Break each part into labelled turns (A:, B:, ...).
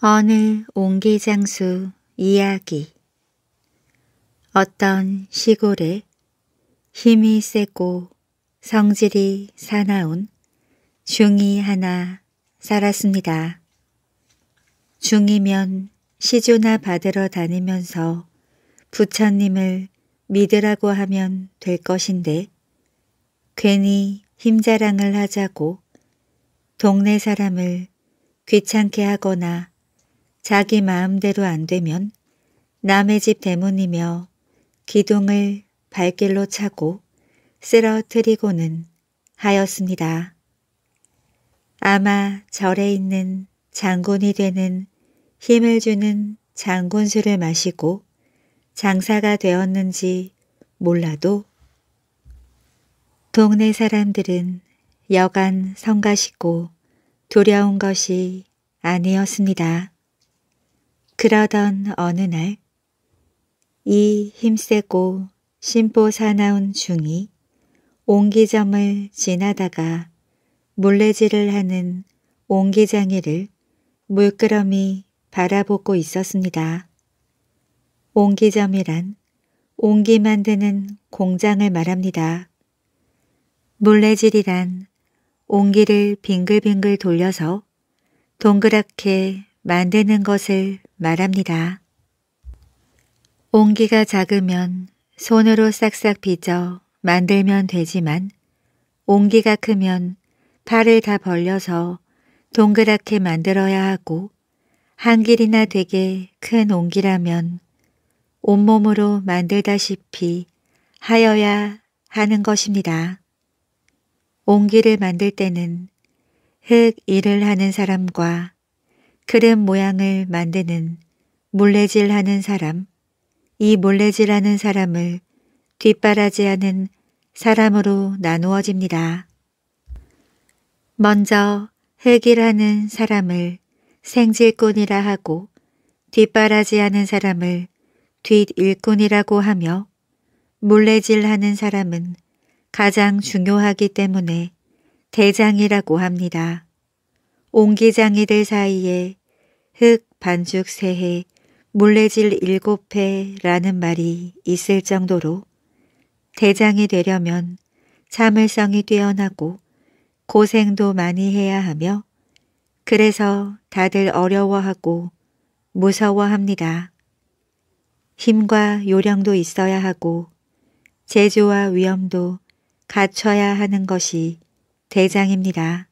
A: 어느 옹기장수 이야기 어떤 시골에 힘이 세고 성질이 사나운 중이 하나 살았습니다. 중이면 시조나 받으러 다니면서 부처님을 믿으라고 하면 될 것인데 괜히 힘자랑을 하자고 동네 사람을 귀찮게 하거나 자기 마음대로 안 되면 남의 집 대문이며 기둥을 발길로 차고 쓰러뜨리고는 하였습니다. 아마 절에 있는 장군이 되는 힘을 주는 장군수를 마시고 장사가 되었는지 몰라도 동네 사람들은 여간 성가시고 두려운 것이 아니었습니다. 그러던 어느 날 이 힘세고 심보 사나운 중이 옹기점을 지나다가 물레질을 하는 옹기장이를 물끄러미 바라보고 있었습니다. 옹기점이란 옹기 만드는 공장을 말합니다. 물레질이란 옹기를 빙글빙글 돌려서 동그랗게 만드는 것을 말합니다. 옹기가 작으면 손으로 싹싹 빚어 만들면 되지만 온기가 크면 팔을 다 벌려서 동그랗게 만들어야 하고 한 길이나 되게 큰 온기라면 온몸으로 만들다시피 하여야 하는 것입니다. 온기를 만들 때는 흙 일을 하는 사람과 그릇 모양을 만드는 물레질하는 사람, 이물레질하는 사람을 뒷바라지하는 사람으로 나누어집니다. 먼저 흙이라는 사람을 생질꾼이라 하고 뒷바라지하는 사람을 뒷일꾼이라고 하며 물레질하는 사람은 가장 중요하기 때문에 대장이라고 합니다. 옹기장이들 사이에 흙 반죽 새해 물레질 일곱 해라는 말이 있을 정도로 대장이 되려면 참을성이 뛰어나고 고생도 많이 해야 하며 그래서 다들 어려워하고 무서워합니다. 힘과 요령도 있어야 하고 재주와 위험도 갖춰야 하는 것이 대장입니다.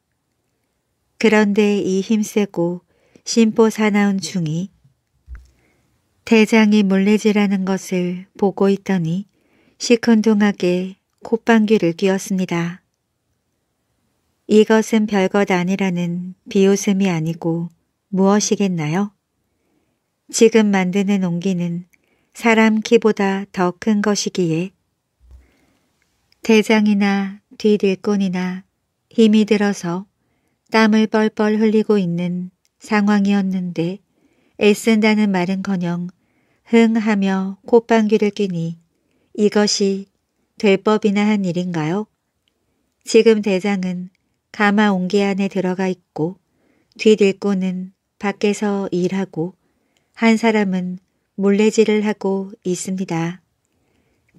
A: 그런데 이 힘세고 심보 사나운 중이 대장이 물레지라는 것을 보고 있더니 시큰둥하게 콧방귀를 뀌었습니다. 이것은 별것 아니라는 비웃음이 아니고 무엇이겠나요? 지금 만드는 온기는 사람 키보다 더 큰 것이기에 대장이나 뒤딜꾼이나 힘이 들어서 땀을 뻘뻘 흘리고 있는 상황이었는데 애쓴다는 말은커녕 흥하며 콧방귀를 뀌니 이것이 될 법이나 한 일인가요? 지금 대장은 가마 옹기 안에 들어가 있고 뒤일꾼는 밖에서 일하고 한 사람은 몰래질을 하고 있습니다.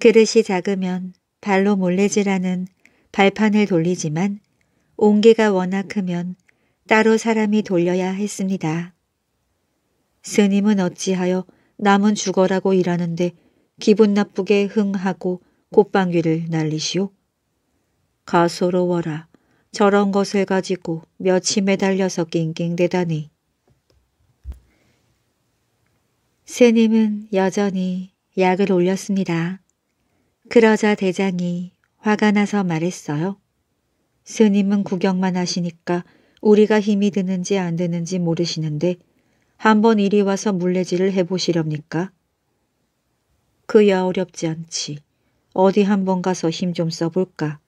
A: 그릇이 작으면 발로 몰래질하는 발판을 돌리지만 온개가 워낙 크면 따로 사람이 돌려야 했습니다. 스님은 어찌하여 남은 죽어라고 일하는데 기분 나쁘게 흥하고 콧방귀를 날리시오. 가소로워라. 저런 것을 가지고 며칠 매달려서 낑낑대다니. 스님은 여전히 약을 올렸습니다. 그러자 대장이 화가 나서 말했어요. 스님은 구경만 하시니까 우리가 힘이 드는지 안 드는지 모르시는데 한번 이리 와서 물레질을 해보시렵니까? 그야 어렵지 않지. 어디 한번 가서 힘 좀 써볼까.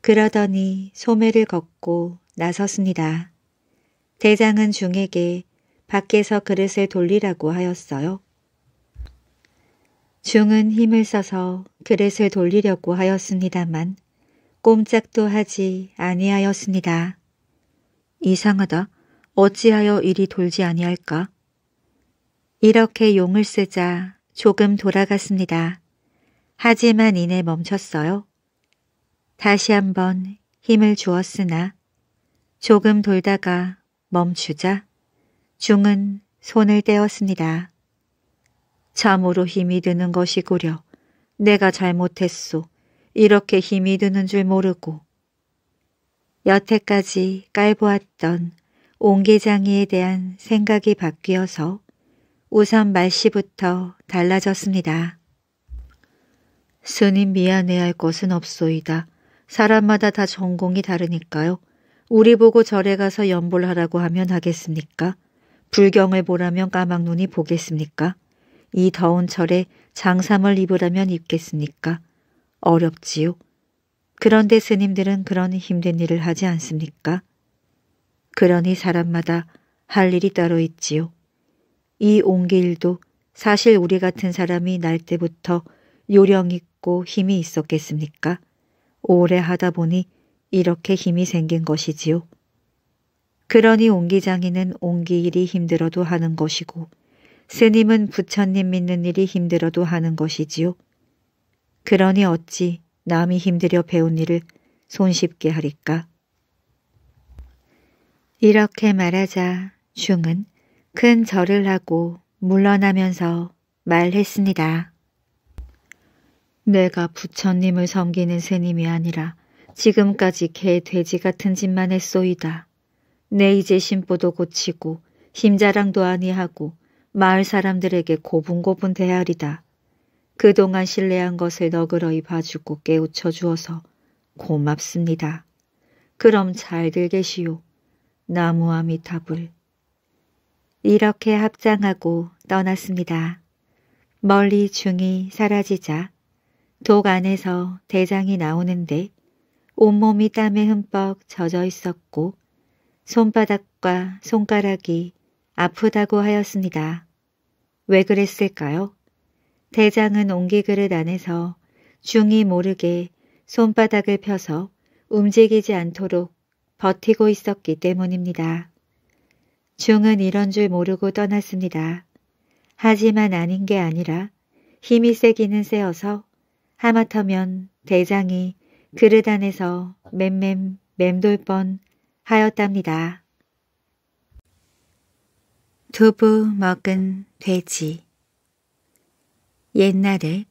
A: 그러더니 소매를 걷고 나섰습니다. 대장은 중에게 밖에서 그릇을 돌리라고 하였어요. 중은 힘을 써서 그릇을 돌리려고 하였습니다만 꼼짝도 하지 아니하였습니다. 이상하다. 어찌하여 일이 돌지 아니할까? 이렇게 용을 쓰자 조금 돌아갔습니다. 하지만 이내 멈췄어요. 다시 한번 힘을 주었으나 조금 돌다가 멈추자 중은 손을 떼었습니다. 참으로 힘이 드는 것이구려. 내가 잘못했소. 이렇게 힘이 드는 줄 모르고 여태까지 깔보았던 옹개장이에 대한 생각이 바뀌어서 우선 말씨부터 달라졌습니다. 스님 미안해할 것은 없소이다. 사람마다 다 전공이 다르니까요. 우리 보고 절에 가서 연볼하라고 하면 하겠습니까? 불경을 보라면 까막눈이 보겠습니까? 이 더운 절에 장삼을 입으라면 입겠습니까? 어렵지요. 그런데 스님들은 그런 힘든 일을 하지 않습니까? 그러니 사람마다 할 일이 따로 있지요. 이 옹기일도 사실 우리 같은 사람이 날 때부터 요령 있고 힘이 있었겠습니까? 오래 하다 보니 이렇게 힘이 생긴 것이지요. 그러니 옹기장이는 옹기일이 힘들어도 하는 것이고 스님은 부처님 믿는 일이 힘들어도 하는 것이지요. 그러니 어찌 남이 힘들여 배운 일을 손쉽게 하리까? 이렇게 말하자 중은 큰 절을 하고 물러나면서 말했습니다. 내가 부처님을 섬기는 스님이 아니라 지금까지 개 돼지 같은 짓만 했소이다. 내 이제 심보도 고치고 힘자랑도 아니하고 마을 사람들에게 고분고분 대하리다. 그동안 신뢰한 것을 너그러이 봐주고 깨우쳐 주어서 고맙습니다. 그럼 잘들 계시오. 나무아미타불. 이렇게 합장하고 떠났습니다. 멀리 중이 사라지자 독 안에서 대장이 나오는데 온몸이 땀에 흠뻑 젖어 있었고 손바닥과 손가락이 아프다고 하였습니다. 왜 그랬을까요? 대장은 옹기그릇 안에서 중이 모르게 손바닥을 펴서 움직이지 않도록 버티고 있었기 때문입니다. 중은 이런 줄 모르고 떠났습니다. 하지만 아닌 게 아니라 힘이 세기는 세어서 하마터면 대장이 그릇 안에서 맴맴 맴돌 뻔 하였답니다. 두부 먹은 돼지 옛날에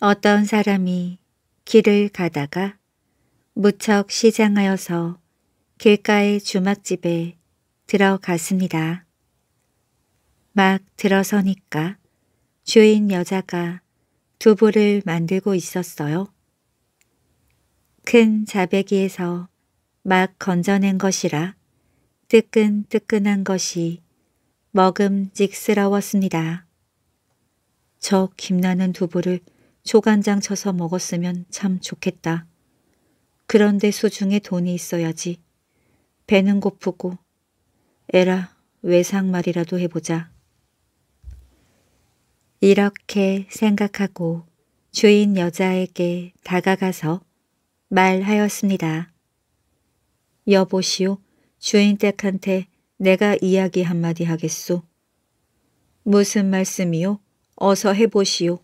A: 어떤 사람이 길을 가다가 무척 시장하여서 길가의 주막집에 들어갔습니다. 막 들어서니까 주인 여자가 두부를 만들고 있었어요. 큰 자배기에서 막 건져낸 것이라 뜨끈뜨끈한 것이 먹음직스러웠습니다. 저 김나는 두부를 초간장 쳐서 먹었으면 참 좋겠다. 그런데 수중에 돈이 있어야지. 배는 고프고 에라 외상말이라도 해보자. 이렇게 생각하고 주인 여자에게 다가가서 말하였습니다. 여보시오, 주인 댁한테 내가 이야기 한마디 하겠소. 무슨 말씀이요? 어서 해보시오.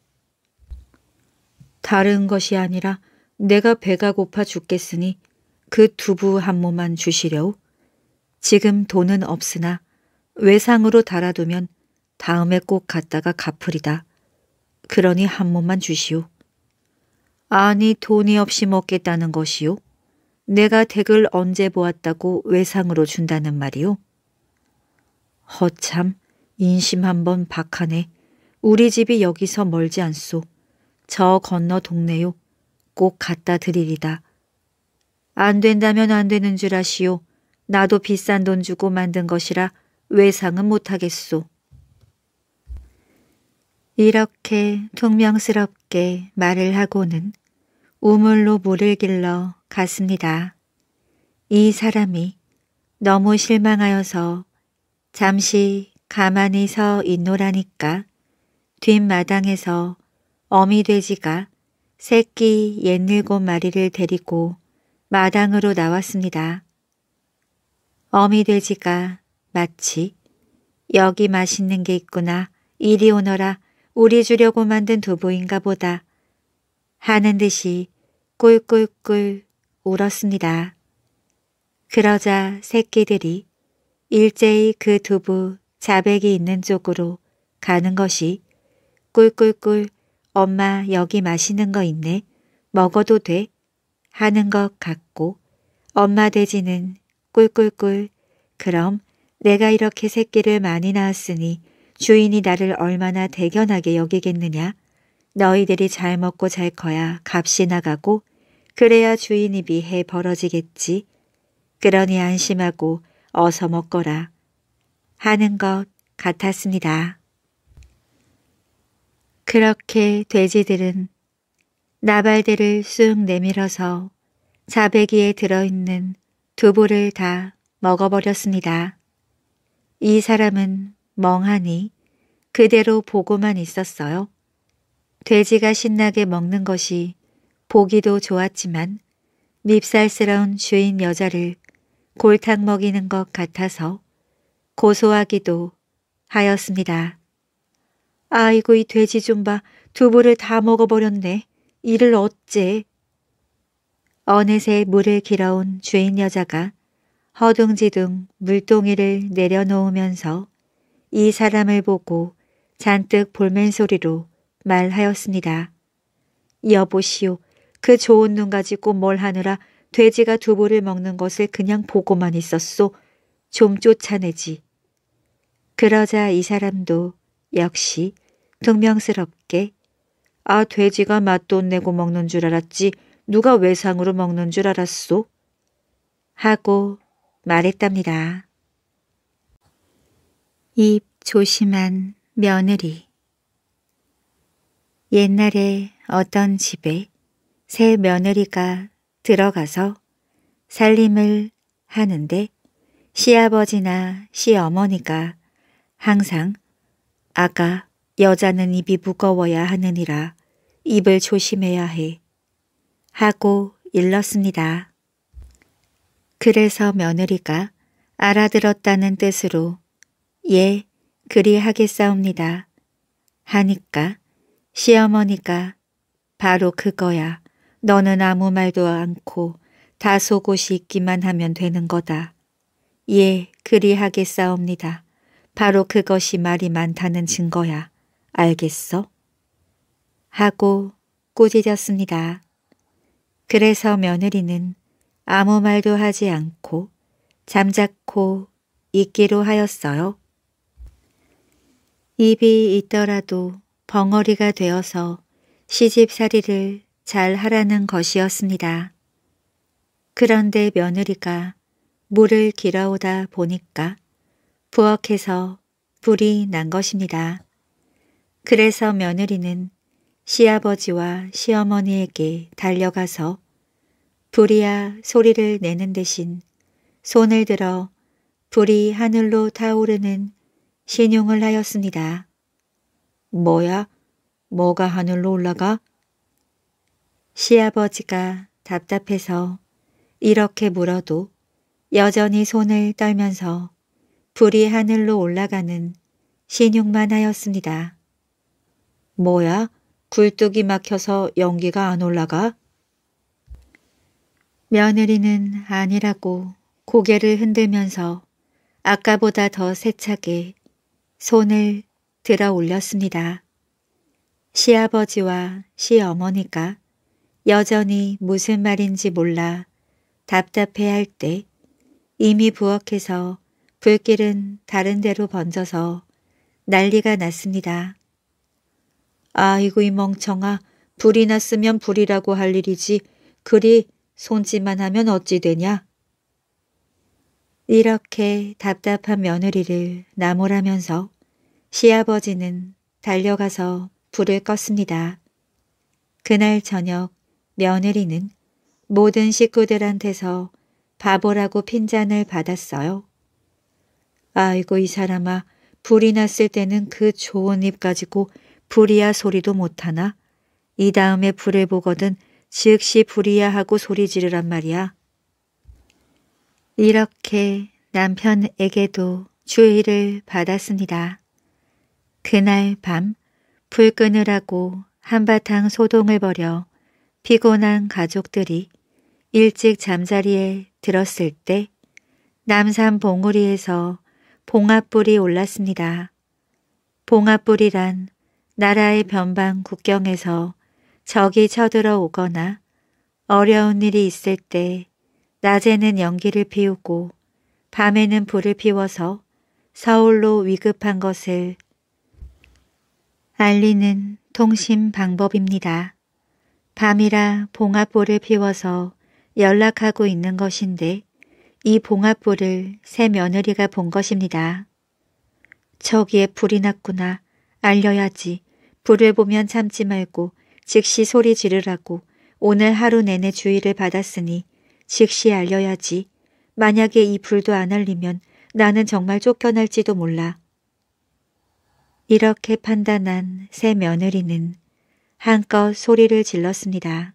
A: 다른 것이 아니라 내가 배가 고파 죽겠으니 그 두부 한 모만 주시려우. 지금 돈은 없으나 외상으로 달아두면 다음에 꼭 갔다가 갚으리다. 그러니 한 모만 주시오. 아니 돈이 없이 먹겠다는 것이오 내가 댁을 언제 보았다고 외상으로 준다는 말이오 허참 인심 한 번 박하네. 우리 집이 여기서 멀지 않소. 저 건너 동네요. 꼭 갖다 드리리다. 안 된다면 안 되는 줄 아시오. 나도 비싼 돈 주고 만든 것이라 외상은 못하겠소. 이렇게 퉁명스럽게 말을 하고는 우물로 물을 길러 갔습니다. 이 사람이 너무 실망하여서 잠시 가만히 서 있노라니까 뒷마당에서 어미 돼지가 새끼 옛늙고 마리를 데리고 마당으로 나왔습니다. 어미 돼지가 마치 여기 맛있는 게 있구나 이리 오너라 우리 주려고 만든 두부인가 보다 하는 듯이 꿀꿀꿀 울었습니다. 그러자 새끼들이 일제히 그 두부 자백이 있는 쪽으로 가는 것이 꿀꿀꿀 엄마 여기 마시는거 있네. 먹어도 돼. 하는 것 같고 엄마 돼지는 꿀꿀꿀 그럼 내가 이렇게 새끼를 많이 낳았으니 주인이 나를 얼마나 대견하게 여기겠느냐. 너희들이 잘 먹고 잘 커야 값이 나가고 그래야 주인 이이해 벌어지겠지. 그러니 안심하고 어서 먹거라 하는 것 같았습니다. 그렇게 돼지들은 나발대를 쑥 내밀어서 자배기에 들어있는 두부를 다 먹어버렸습니다. 이 사람은 멍하니 그대로 보고만 있었어요. 돼지가 신나게 먹는 것이 보기도 좋았지만 밉살스러운 주인 여자를 골탕 먹이는 것 같아서 고소하기도 하였습니다. 아이고 이 돼지 좀 봐. 두부를 다 먹어버렸네. 이를 어째. 어느새 물을 길어온 주인 여자가 허둥지둥 물동이를 내려놓으면서 이 사람을 보고 잔뜩 볼멘 소리로 말하였습니다. 여보시오, 그 좋은 눈 가지고 뭘 하느라 돼지가 두부를 먹는 것을 그냥 보고만 있었소. 좀 쫓아내지. 그러자 이 사람도 역시 동명스럽게아 돼지가 맛돈 내고 먹는 줄 알았지 누가 외상으로 먹는 줄 알았소? 하고 말했답니다. 입 조심한 며느리 옛날에 어떤 집에 새 며느리가 들어가서 살림을 하는데 시아버지나 시어머니가 항상 아가 여자는 입이 무거워야 하느니라 입을 조심해야 해 하고 일렀습니다. 그래서 며느리가 알아들었다는 뜻으로 예 그리하겠사옵니다 하니까 시어머니가 바로 그거야 너는 아무 말도 않고 다소곳이 있기만 하면 되는 거다. 예 그리하겠사옵니다 바로 그것이 말이 많다는 증거야. 알겠어? 하고 꾸짖었습니다. 그래서 며느리는 아무 말도 하지 않고 잠자코 있기로 하였어요. 입이 있더라도 벙어리가 되어서 시집살이를 잘 하라는 것이었습니다. 그런데 며느리가 물을 길어오다 보니까 부엌에서 불이 난 것입니다. 그래서 며느리는 시아버지와 시어머니에게 달려가서 불이야 소리를 내는 대신 손을 들어 불이 하늘로 타오르는 신용을 하였습니다. 뭐야? 뭐가 하늘로 올라가? 시아버지가 답답해서 이렇게 물어도 여전히 손을 떨면서 불이 하늘로 올라가는 신용만 하였습니다. 뭐야? 굴뚝이 막혀서 연기가 안 올라가? 며느리는 아니라고 고개를 흔들면서 아까보다 더 세차게 손을 들어 올렸습니다. 시아버지와 시어머니가 여전히 무슨 말인지 몰라 답답해할 때 이미 부엌에서 불길은 다른 데로 번져서 난리가 났습니다. 아이고 이 멍청아 불이 났으면 불이라고 할 일이지 그리 손짓만 하면 어찌 되냐. 이렇게 답답한 며느리를 나무라면서 시아버지는 달려가서 불을 껐습니다. 그날 저녁 며느리는 모든 식구들한테서 바보라고 핀잔을 받았어요. 아이고 이 사람아 불이 났을 때는 그 좋은 입 가지고 불이야 소리도 못하나? 이 다음에 불을 보거든 즉시 불이야 하고 소리 지르란 말이야. 이렇게 남편에게도 주의를 받았습니다. 그날 밤 불 끄느라고 한바탕 소동을 벌여 피곤한 가족들이 일찍 잠자리에 들었을 때 남산 봉우리에서 봉합불이 올랐습니다. 봉합불이란 나라의 변방 국경에서 적이 쳐들어 오거나 어려운 일이 있을 때 낮에는 연기를 피우고 밤에는 불을 피워서 서울로 위급한 것을 알리는 통신 방법입니다. 밤이라 봉합불을 피워서 연락하고 있는 것인데 이 봉합불을 새 며느리가 본 것입니다. 저기에 불이 났구나. 알려야지. 불을 보면 참지 말고 즉시 소리 지르라고 오늘 하루 내내 주의를 받았으니 즉시 알려야지. 만약에 이 불도 안 알리면 나는 정말 쫓겨날지도 몰라. 이렇게 판단한 새 며느리는 한껏 소리를 질렀습니다.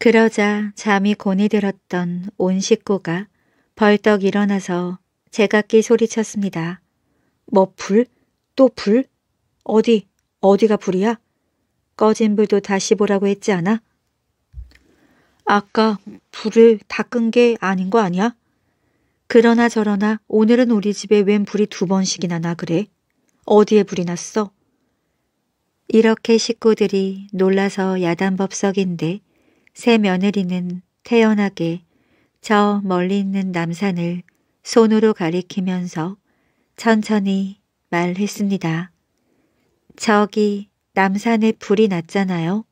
A: 그러자 잠이 곤이 들었던 온 식구가 벌떡 일어나서 제각기 소리쳤습니다. 뭐 불? 또 불? 어디? 어디가 불이야? 꺼진 불도 다시 보라고 했지 않아? 아까 불을 다 끈 게 아닌 거 아니야? 그러나 저러나 오늘은 우리 집에 웬 불이 두 번씩이나 나 그래? 어디에 불이 났어? 이렇게 식구들이 놀라서 야단법석인데 새 며느리는 태연하게 저 멀리 있는 남산을 손으로 가리키면서 천천히 말했습니다. 저기 남산에 불이 났잖아요.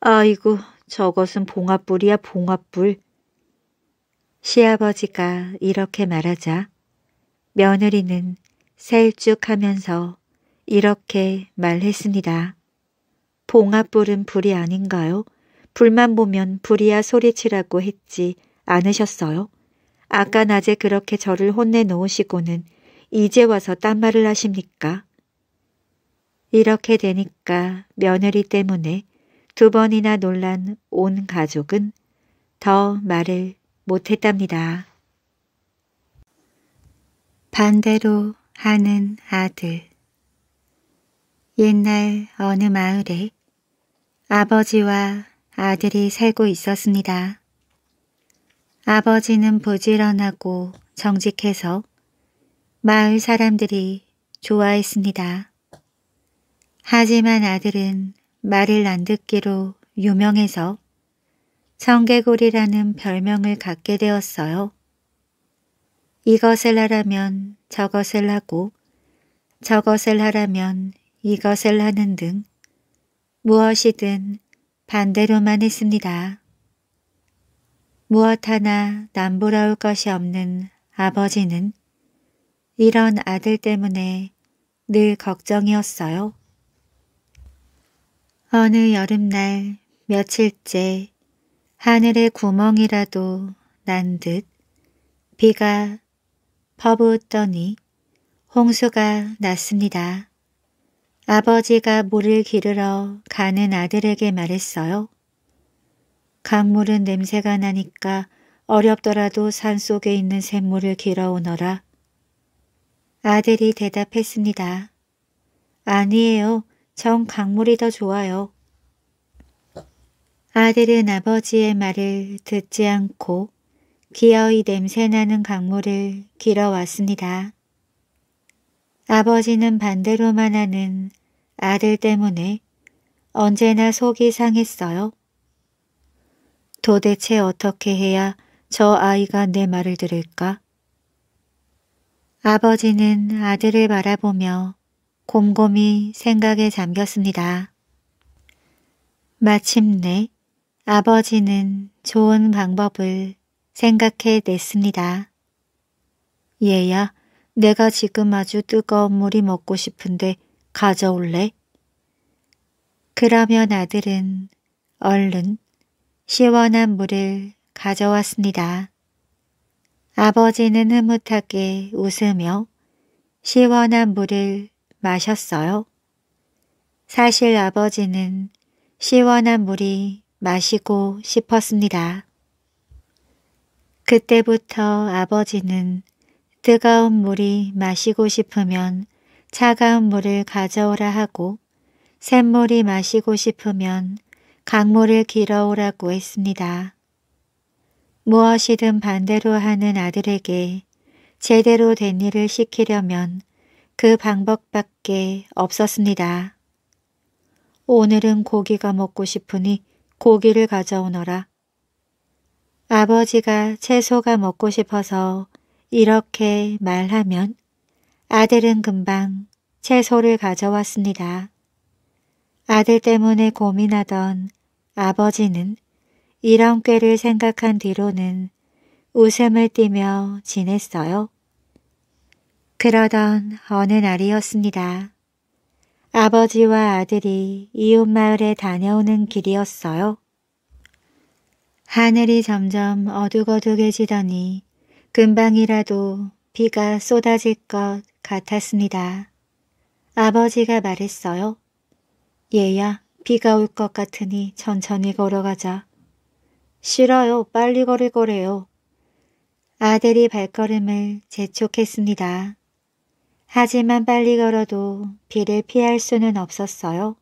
A: 아이고 저것은 봉합불이야 봉합불. 시아버지가 이렇게 말하자 며느리는 셀쭉하면서 이렇게 말했습니다. 봉합불은 불이 아닌가요? 불만 보면 불이야 소리치라고 했지 않으셨어요? 아까 낮에 그렇게 저를 혼내놓으시고는 이제 와서 딴 말을 하십니까? 이렇게 되니까 며느리 때문에 두 번이나 놀란 온 가족은 더 말을 못했답니다. 반대로 하는 아들 옛날 어느 마을에 아버지와 아들이 살고 있었습니다. 아버지는 부지런하고 정직해서 마을 사람들이 좋아했습니다. 하지만 아들은 말을 안 듣기로 유명해서 청개구리라는 별명을 갖게 되었어요. 이것을 하라면 저것을 하고 저것을 하라면 이것을 하는 등 무엇이든 반대로만 했습니다. 무엇 하나 남부러울 것이 없는 아버지는 이런 아들 때문에 늘 걱정이었어요. 어느 여름날 며칠째 하늘의 구멍이라도 난 듯 비가 퍼붓더니 홍수가 났습니다. 아버지가 물을 기르러 가는 아들에게 말했어요. 강물은 냄새가 나니까 어렵더라도 산 속에 있는 샘물을 길어오너라. 아들이 대답했습니다. 아니에요. 전 강물이 더 좋아요. 아들은 아버지의 말을 듣지 않고 기어이 냄새나는 강물을 길어왔습니다. 아버지는 반대로만 하는 아들 때문에 언제나 속이 상했어요. 도대체 어떻게 해야 저 아이가 내 말을 들을까? 아버지는 아들을 바라보며 곰곰이 생각에 잠겼습니다. 마침내 아버지는 좋은 방법을 생각해 냈습니다. 얘야, 내가 지금 아주 뜨거운 물이 먹고 싶은데 가져올래? 그러면 아들은 얼른 시원한 물을 가져왔습니다. 아버지는 흐뭇하게 웃으며 시원한 물을 마셨어요. 사실 아버지는 시원한 물이 마시고 싶었습니다. 그때부터 아버지는 뜨거운 물이 마시고 싶으면 차가운 물을 가져오라 하고 샘물이 마시고 싶으면 강물을 길어오라고 했습니다. 무엇이든 반대로 하는 아들에게 제대로 된 일을 시키려면 그 방법밖에 없었습니다. 오늘은 고기가 먹고 싶으니 고기를 가져오너라. 아버지가 채소가 먹고 싶어서 이렇게 말하면 아들은 금방 채소를 가져왔습니다. 아들 때문에 고민하던 아버지는 이런 꾀를 생각한 뒤로는 웃음을 띠며 지냈어요. 그러던 어느 날이었습니다. 아버지와 아들이 이웃마을에 다녀오는 길이었어요. 하늘이 점점 어둑어둑해지더니 금방이라도 비가 쏟아질 것 같았습니다. 아버지가 말했어요. 얘야, 비가 올 것 같으니 천천히 걸어가자. 싫어요. 빨리 걸을 거래요. 아들이 발걸음을 재촉했습니다. 하지만 빨리 걸어도 비를 피할 수는 없었어요.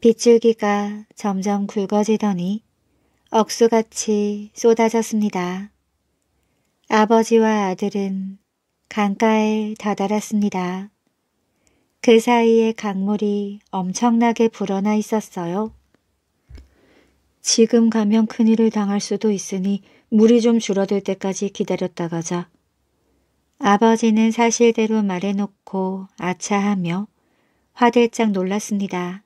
A: 빗줄기가 점점 굵어지더니 억수같이 쏟아졌습니다. 아버지와 아들은 강가에 다다랐습니다. 그 사이에 강물이 엄청나게 불어나 있었어요. 지금 가면 큰일을 당할 수도 있으니 물이 좀 줄어들 때까지 기다렸다 가자. 아버지는 사실대로 말해놓고 아차하며 화들짝 놀랐습니다.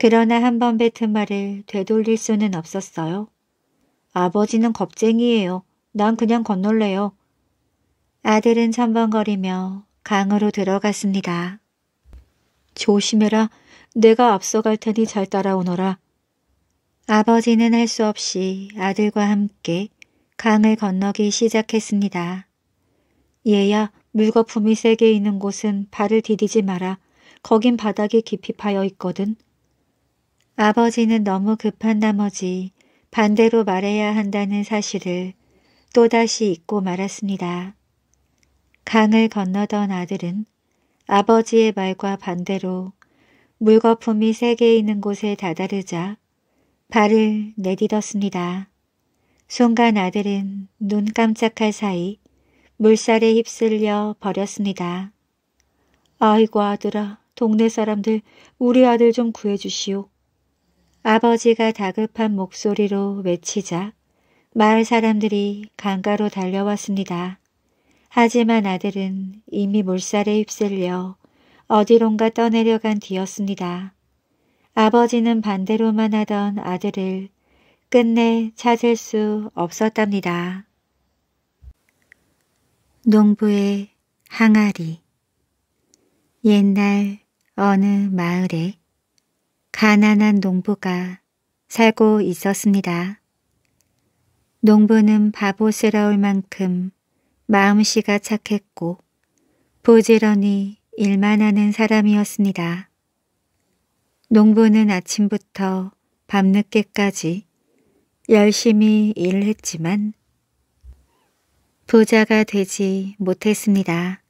A: 그러나 한 번 뱉은 말을 되돌릴 수는 없었어요. 아버지는 겁쟁이에요. 난 그냥 건널래요. 아들은 천번거리며 강으로 들어갔습니다. 조심해라. 내가 앞서갈 테니 잘 따라오너라. 아버지는 할 수 없이 아들과 함께 강을 건너기 시작했습니다. 얘야, 물거품이 세개 있는 곳은 발을 디디지 마라. 거긴 바닥이 깊이 파여 있거든. 아버지는 너무 급한 나머지 반대로 말해야 한다는 사실을 또다시 잊고 말았습니다. 강을 건너던 아들은 아버지의 말과 반대로 물거품이 세 개 있는 곳에 다다르자 발을 내딛었습니다. 순간 아들은 눈 깜짝할 사이 물살에 휩쓸려 버렸습니다. 아이고 아들아, 동네 사람들 우리 아들 좀 구해주시오. 아버지가 다급한 목소리로 외치자 마을 사람들이 강가로 달려왔습니다. 하지만 아들은 이미 몰살에 휩쓸려 어디론가 떠내려간 뒤였습니다. 아버지는 반대로만 하던 아들을 끝내 찾을 수 없었답니다. 농부의 항아리 옛날 어느 마을에 가난한 농부가 살고 있었습니다. 농부는 바보스러울 만큼 마음씨가 착했고 부지런히 일만 하는 사람이었습니다. 농부는 아침부터 밤늦게까지 열심히 일을 했지만 부자가 되지 못했습니다.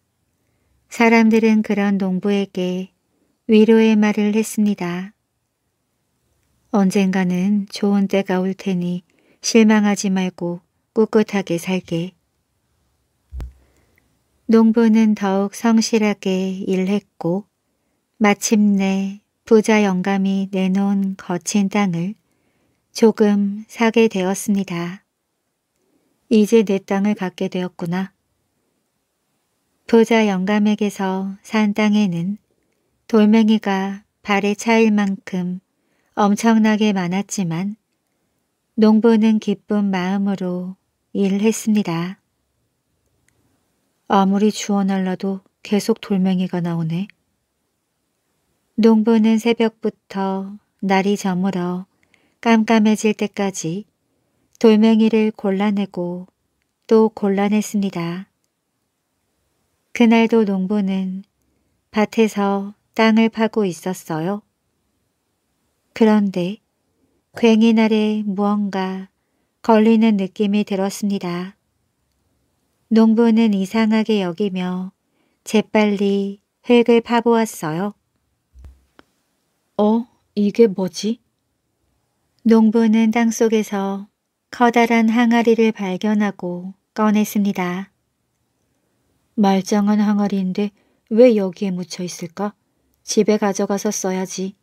A: 사람들은 그런 농부에게 위로의 말을 했습니다. 언젠가는 좋은 때가 올 테니 실망하지 말고 꿋꿋하게 살게. 농부는 더욱 성실하게 일했고 마침내 부자 영감이 내놓은 거친 땅을 조금 사게 되었습니다. 이제 내 땅을 갖게 되었구나. 부자 영감에게서 산 땅에는 돌멩이가 발에 차일 만큼 엄청나게 많았지만 농부는 기쁜 마음으로 일했습니다. 아무리 주워 날라도 계속 돌멩이가 나오네. 농부는 새벽부터 날이 저물어 깜깜해질 때까지 돌멩이를 골라내고 또 골라냈습니다. 그날도 농부는 밭에서 땅을 파고 있었어요. 그런데 괭이 날에 무언가 걸리는 느낌이 들었습니다. 농부는 이상하게 여기며 재빨리 획을 파보았어요. 어? 이게 뭐지? 농부는 땅속에서 커다란 항아리를 발견하고 꺼냈습니다. 말짱한 항아리인데 왜 여기에 묻혀 있을까? 집에 가져가서 써야지.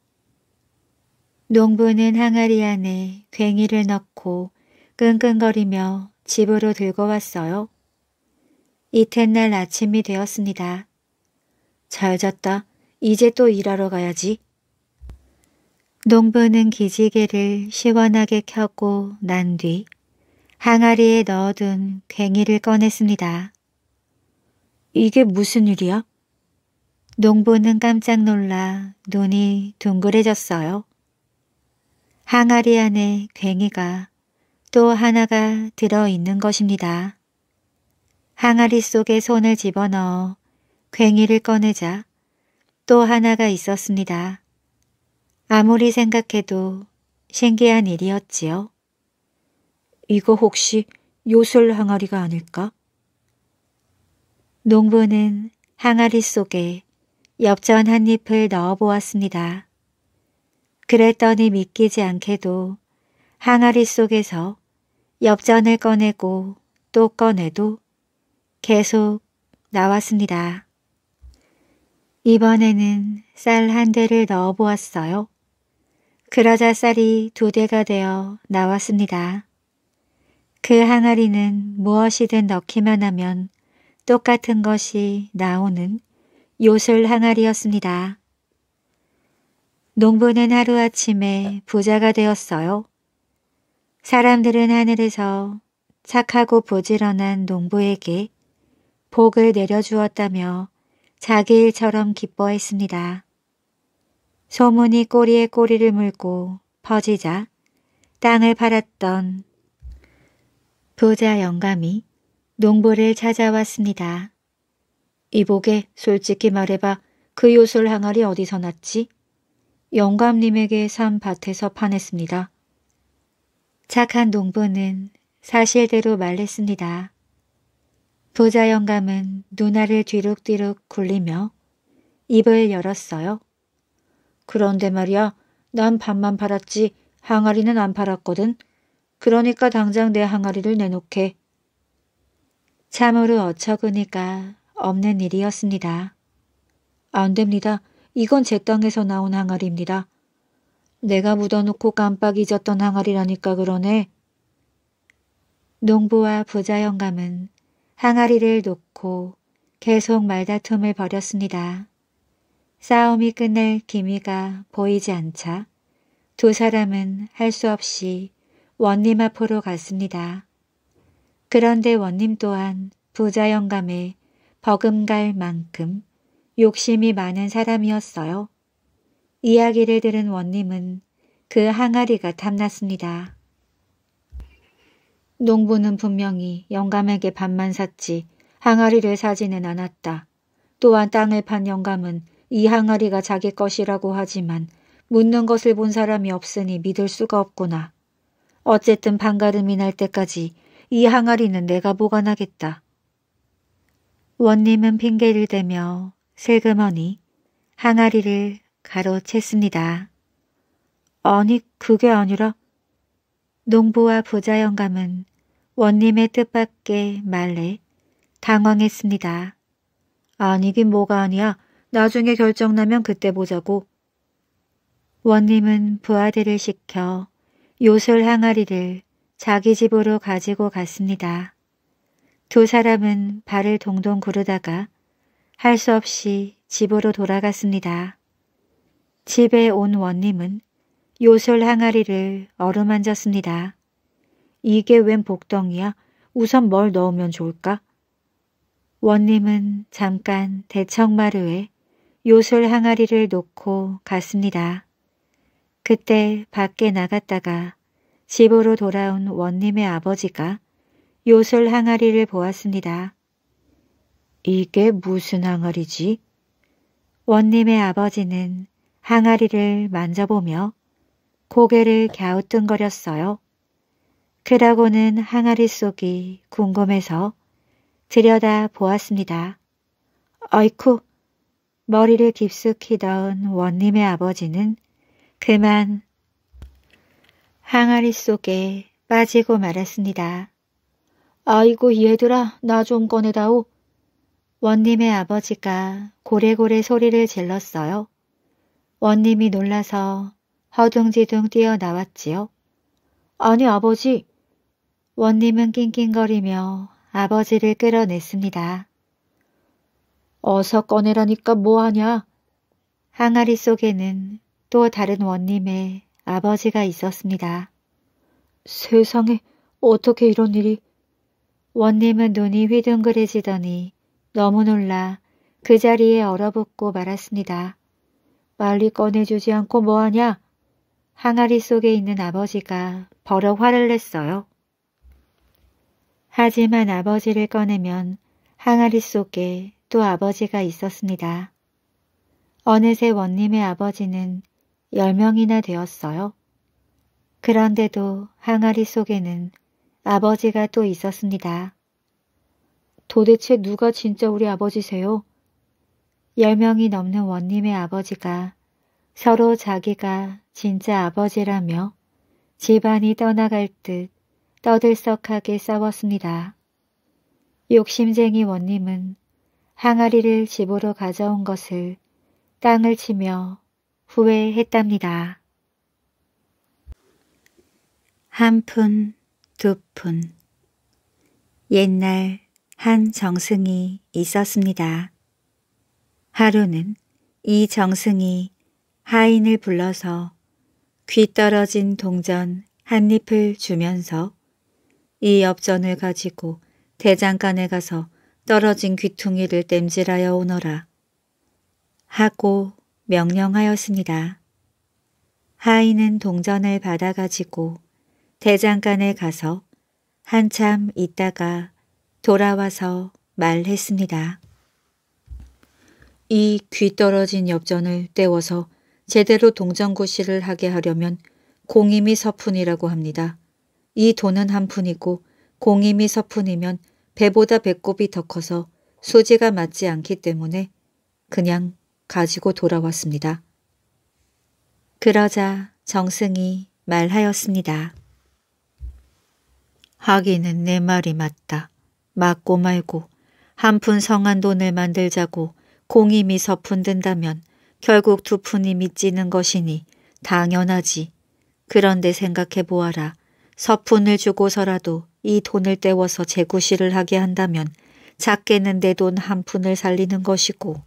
A: 농부는 항아리 안에 괭이를 넣고 끙끙거리며 집으로 들고 왔어요. 이튿날 아침이 되었습니다. 잘 잤다. 이제 또 일하러 가야지. 농부는 기지개를 시원하게 켜고 난 뒤 항아리에 넣어둔 괭이를 꺼냈습니다. 이게 무슨 일이야? 농부는 깜짝 놀라 눈이 둥그레졌어요. 항아리 안에 괭이가 또 하나가 들어 있는 것입니다. 항아리 속에 손을 집어넣어 괭이를 꺼내자 또 하나가 있었습니다. 아무리 생각해도 신기한 일이었지요. 이거 혹시 요술 항아리가 아닐까? 농부는 항아리 속에 엽전 한 잎을 넣어 보았습니다. 그랬더니 믿기지 않게도 항아리 속에서 엽전을 꺼내고 또 꺼내도 계속 나왔습니다. 이번에는 쌀 한 대를 넣어 보았어요. 그러자 쌀이 두 대가 되어 나왔습니다. 그 항아리는 무엇이든 넣기만 하면 똑같은 것이 나오는 요술 항아리였습니다. 농부는 하루아침에 부자가 되었어요. 사람들은 하늘에서 착하고 부지런한 농부에게 복을 내려주었다며 자기 일처럼 기뻐했습니다. 소문이 꼬리에 꼬리를 물고 퍼지자 땅을 팔았던 부자 영감이 농부를 찾아왔습니다. 이복에 솔직히 말해봐 그 요술 항아리 어디서 났지? 영감님에게 산 밭에서 파냈습니다. 착한 농부는 사실대로 말했습니다. 부자 영감은 누나를 뒤룩뒤룩 굴리며 입을 열었어요. 그런데 말이야 난 밥만 팔았지 항아리는 안 팔았거든. 그러니까 당장 내 항아리를 내놓게. 참으로 어처구니가 없는 일이었습니다. 안 됩니다. 이건 제 땅에서 나온 항아리입니다. 내가 묻어놓고 깜빡 잊었던 항아리라니까 그러네. 농부와 부자 영감은 항아리를 놓고 계속 말다툼을 벌였습니다. 싸움이 끝낼 기미가 보이지 않자 두 사람은 할 수 없이 원님 앞으로 갔습니다. 그런데 원님 또한 부자 영감에 버금갈 만큼 욕심이 많은 사람이었어요. 이야기를 들은 원님은 그 항아리가 탐났습니다. 농부는 분명히 영감에게 밥만 샀지 항아리를 사지는 않았다. 또한 땅을 판 영감은 이 항아리가 자기 것이라고 하지만 묻는 것을 본 사람이 없으니 믿을 수가 없구나. 어쨌든 반가름이 날 때까지 이 항아리는 내가 보관하겠다. 원님은 핑계를 대며 슬그머니 항아리를 가로챘습니다. 아니 그게 아니라 농부와 부자 영감은 원님의 뜻밖의 말에 당황했습니다. 아니긴 뭐가 아니야. 나중에 결정나면 그때 보자고. 원님은 부하들을 시켜 요술 항아리를 자기 집으로 가지고 갔습니다. 두 사람은 발을 동동 구르다가 할수 없이 집으로 돌아갔습니다. 집에 온 원님은 요술 항아리를 어루만졌습니다. 이게 웬 복덩이야? 우선 뭘 넣으면 좋을까? 원님은 잠깐 대청마루에 요술 항아리를 놓고 갔습니다. 그때 밖에 나갔다가 집으로 돌아온 원님의 아버지가 요술 항아리를 보았습니다. 이게 무슨 항아리지? 원님의 아버지는 항아리를 만져보며 고개를 갸우뚱거렸어요. 그러고는 항아리 속이 궁금해서 들여다 보았습니다. 아이쿠 머리를 깊숙히 넣은 원님의 아버지는 그만 항아리 속에 빠지고 말았습니다. 아이고 얘들아 나 좀 꺼내다오. 원님의 아버지가 고래고래 소리를 질렀어요. 원님이 놀라서 허둥지둥 뛰어나왔지요. 아니 아버지. 원님은 낑낑거리며 아버지를 끌어냈습니다. 어서 꺼내라니까 뭐하냐. 항아리 속에는 또 다른 원님의 아버지가 있었습니다. 세상에 어떻게 이런 일이. 원님은 눈이 휘둥그레지더니 너무 놀라 그 자리에 얼어붙고 말았습니다. 빨리 꺼내주지 않고 뭐하냐? 항아리 속에 있는 아버지가 버럭 화를 냈어요. 하지만 아버지를 꺼내면 항아리 속에 또 아버지가 있었습니다. 어느새 원님의 아버지는 10명이나 되었어요. 그런데도 항아리 속에는 아버지가 또 있었습니다. 도대체 누가 진짜 우리 아버지세요? 10명이 넘는 원님의 아버지가 서로 자기가 진짜 아버지라며 집안이 떠나갈 듯 떠들썩하게 싸웠습니다. 욕심쟁이 원님은 항아리를 집으로 가져온 것을 땅을 치며 후회했답니다. 한 푼, 두 푼. 옛날 한 정승이 있었습니다. 하루는 이 정승이 하인을 불러서 귀 떨어진 동전 한 잎을 주면서 이 엽전을 가지고 대장간에 가서 떨어진 귀퉁이를 땜질하여 오너라 하고 명령하였습니다. 하인은 동전을 받아가지고 대장간에 가서 한참 있다가 돌아와서 말했습니다. 이 귀떨어진 엽전을 떼워서 제대로 동전구시를 하게 하려면 공임이 서푼이라고 합니다. 이 돈은 한 푼이고 공임이 서푼이면 배보다 배꼽이 더 커서 수지가 맞지 않기 때문에 그냥 가지고 돌아왔습니다. 그러자 정승이 말하였습니다. 하기는 내 말이 맞다. 맞고 말고 한 푼 성한 돈을 만들자고 공임이 서푼된다면 결국 두 푼이 미치는 것이니 당연하지. 그런데 생각해보아라. 서푼을 주고서라도 이 돈을 떼워서 재구실을 하게 한다면 작게는 내 돈 한 푼을 살리는 것이고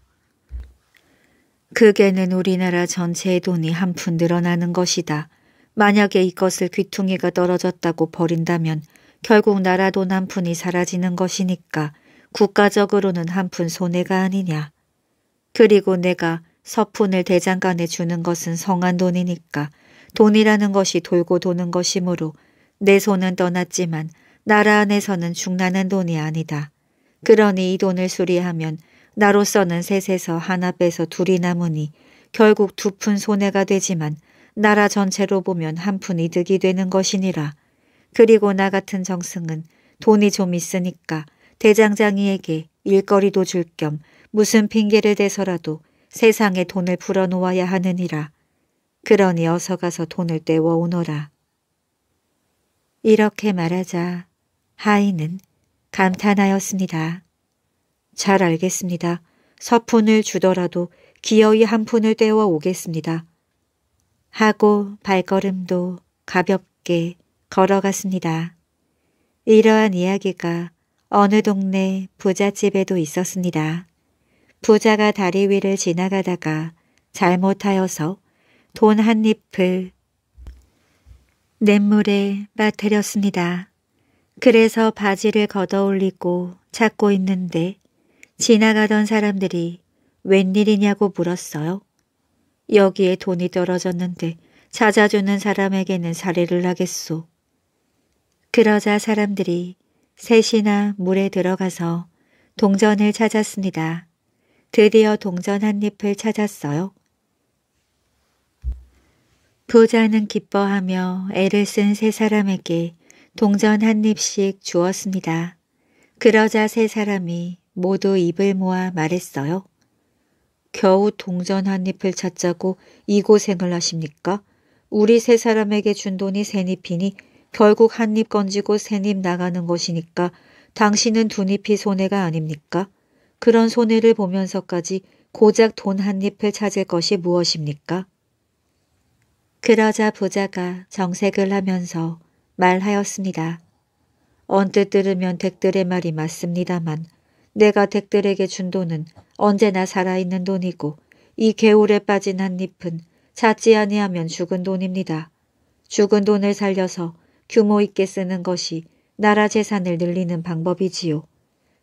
A: 그게는 우리나라 전체의 돈이 한 푼 늘어나는 것이다. 만약에 이것을 귀퉁이가 떨어졌다고 버린다면 결국 나라 돈 한 푼이 사라지는 것이니까 국가적으로는 한 푼 손해가 아니냐. 그리고 내가 서푼을 대장간에 주는 것은 성한 돈이니까 돈이라는 것이 돌고 도는 것이므로 내 손은 떠났지만 나라 안에서는 중나는 돈이 아니다. 그러니 이 돈을 수리하면 나로서는 셋에서 하나 빼서 둘이 남으니 결국 두 푼 손해가 되지만 나라 전체로 보면 한 푼 이득이 되는 것이니라. 그리고 나 같은 정승은 돈이 좀 있으니까 대장장이에게 일거리도 줄 겸 무슨 핑계를 대서라도 세상에 돈을 불어놓아야 하느니라. 그러니 어서 가서 돈을 떼워오너라. 이렇게 말하자 하인은 감탄하였습니다. 잘 알겠습니다. 서푼을 주더라도 기어이 한 푼을 떼어 오겠습니다. 하고 발걸음도 가볍게 걸어갔습니다. 이러한 이야기가 어느 동네 부잣집에도 있었습니다. 부자가 다리 위를 지나가다가 잘못하여서 돈 한 잎을 냇물에 빠뜨렸습니다. 그래서 바지를 걷어올리고 찾고 있는데 지나가던 사람들이 웬일이냐고 물었어요. 여기에 돈이 떨어졌는데 찾아주는 사람에게는 사례를 하겠소. 그러자 사람들이 셋이나 물에 들어가서 동전을 찾았습니다. 드디어 동전 한 잎을 찾았어요. 부자는 기뻐하며 애를 쓴 세 사람에게 동전 한 잎씩 주었습니다. 그러자 세 사람이 모두 입을 모아 말했어요. 겨우 동전 한 잎을 찾자고 이 고생을 하십니까? 우리 세 사람에게 준 돈이 세 잎이니 결국 한 입 건지고 세입 나가는 것이니까 당신은 두 입이 손해가 아닙니까? 그런 손해를 보면서까지 고작 돈 한 입을 찾을 것이 무엇입니까? 그러자 부자가 정색을 하면서 말하였습니다. 언뜻 들으면 댁들의 말이 맞습니다만 내가 댁들에게 준 돈은 언제나 살아있는 돈이고 이 개울에 빠진 한 잎은 찾지 아니하면 죽은 돈입니다. 죽은 돈을 살려서 규모 있게 쓰는 것이 나라 재산을 늘리는 방법이지요.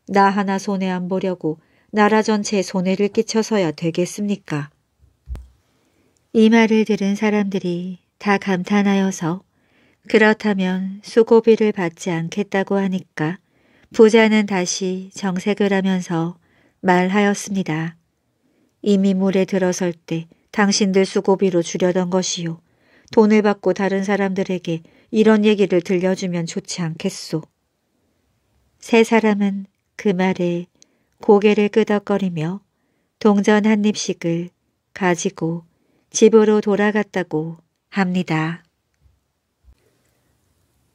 A: 나 하나 손해 안 보려고 나라 전체에 손해를 끼쳐서야 되겠습니까? 이 말을 들은 사람들이 다 감탄하여서 그렇다면 수고비를 받지 않겠다고 하니까 부자는 다시 정색을 하면서 말하였습니다. 이미 물에 들어설 때 당신들 수고비로 주려던 것이요. 돈을 받고 다른 사람들에게 이런 얘기를 들려주면 좋지 않겠소. 세 사람은 그 말에 고개를 끄덕거리며 동전 한 입씩을 가지고 집으로 돌아갔다고 합니다.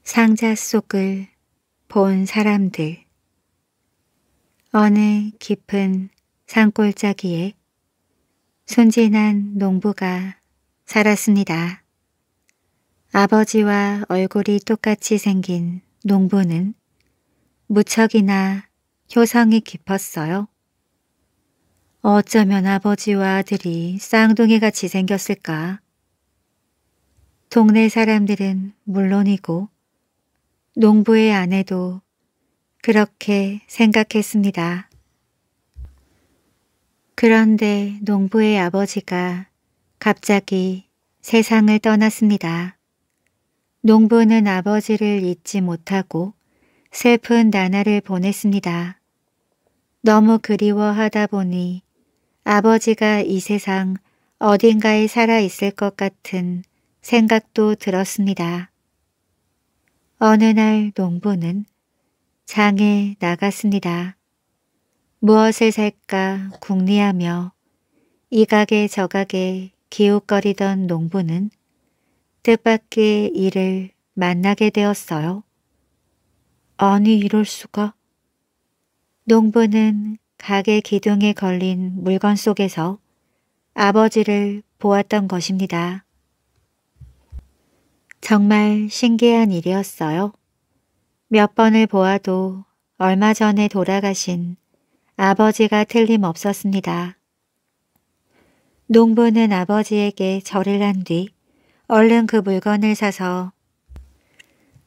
A: 상자 속을 본 사람들 어느 깊은 산골짜기에 순진한 농부가 살았습니다. 아버지와 얼굴이 똑같이 생긴 농부는 무척이나 효성이 깊었어요. 어쩌면 아버지와 아들이 쌍둥이같이 생겼을까? 동네 사람들은 물론이고 농부의 아내도 그렇게 생각했습니다. 그런데 농부의 아버지가 갑자기 세상을 떠났습니다. 농부는 아버지를 잊지 못하고 슬픈 나날을 보냈습니다. 너무 그리워하다 보니 아버지가 이 세상 어딘가에 살아있을 것 같은 생각도 들었습니다. 어느 날 농부는 장에 나갔습니다. 무엇을 살까 궁리하며 이각에 저각에 기웃거리던 농부는 뜻밖의 일을 만나게 되었어요. 아니 이럴 수가. 농부는 가게 기둥에 걸린 물건 속에서 아버지를 보았던 것입니다. 정말 신기한 일이었어요. 몇 번을 보아도 얼마 전에 돌아가신 아버지가 틀림없었습니다. 농부는 아버지에게 절을 한뒤 얼른 그 물건을 사서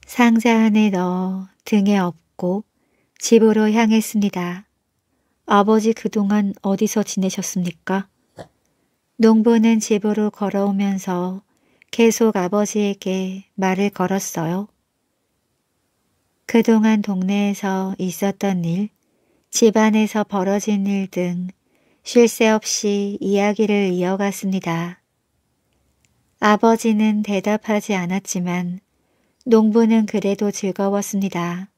A: 상자 안에 넣어 등에 업고 집으로 향했습니다. 아버지 그동안 어디서 지내셨습니까? 농부는 집으로 걸어오면서 계속 아버지에게 말을 걸었어요. 그동안 동네에서 있었던 일, 집안에서 벌어진 일 등 쉴 새 없이 이야기를 이어갔습니다. 아버지는 대답하지 않았지만 농부는 그래도 즐거웠습니다.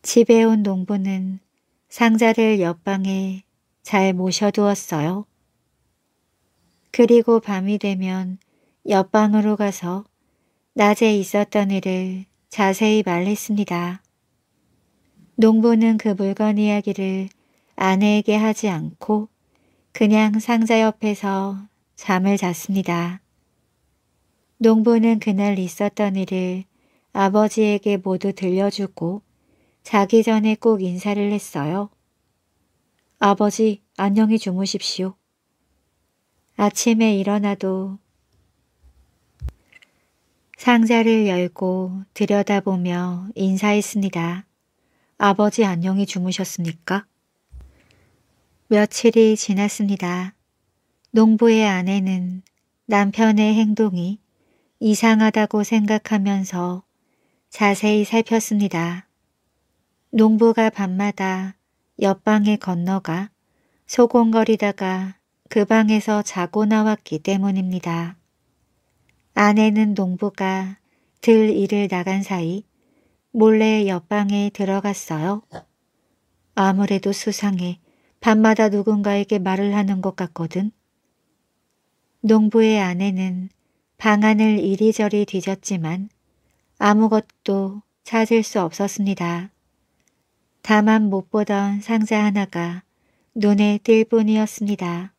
A: 집에 온 농부는 상자를 옆방에 잘 모셔두었어요. 그리고 밤이 되면 옆방으로 가서 낮에 있었던 일을 자세히 말했습니다. 농부는 그 물건 이야기를 아내에게 하지 않고 그냥 상자 옆에서 잠을 잤습니다. 농부는 그날 있었던 일을 아버지에게 모두 들려주고 자기 전에 꼭 인사를 했어요. 아버지, 안녕히 주무십시오. 아침에 일어나도 상자를 열고 들여다보며 인사했습니다. 아버지 안녕히 주무셨습니까? 며칠이 지났습니다. 농부의 아내는 남편의 행동이 이상하다고 생각하면서 자세히 살폈습니다. 농부가 밤마다 옆방에 건너가 소곤거리다가 그 방에서 자고 나왔기 때문입니다. 아내는 농부가 들 일을 나간 사이 몰래 옆방에 들어갔어요. 아무래도 수상해 밤마다 누군가에게 말을 하는 것 같거든. 농부의 아내는 방안을 이리저리 뒤졌지만 아무것도 찾을 수 없었습니다. 다만 못 보던 상자 하나가 눈에 띌 뿐이었습니다.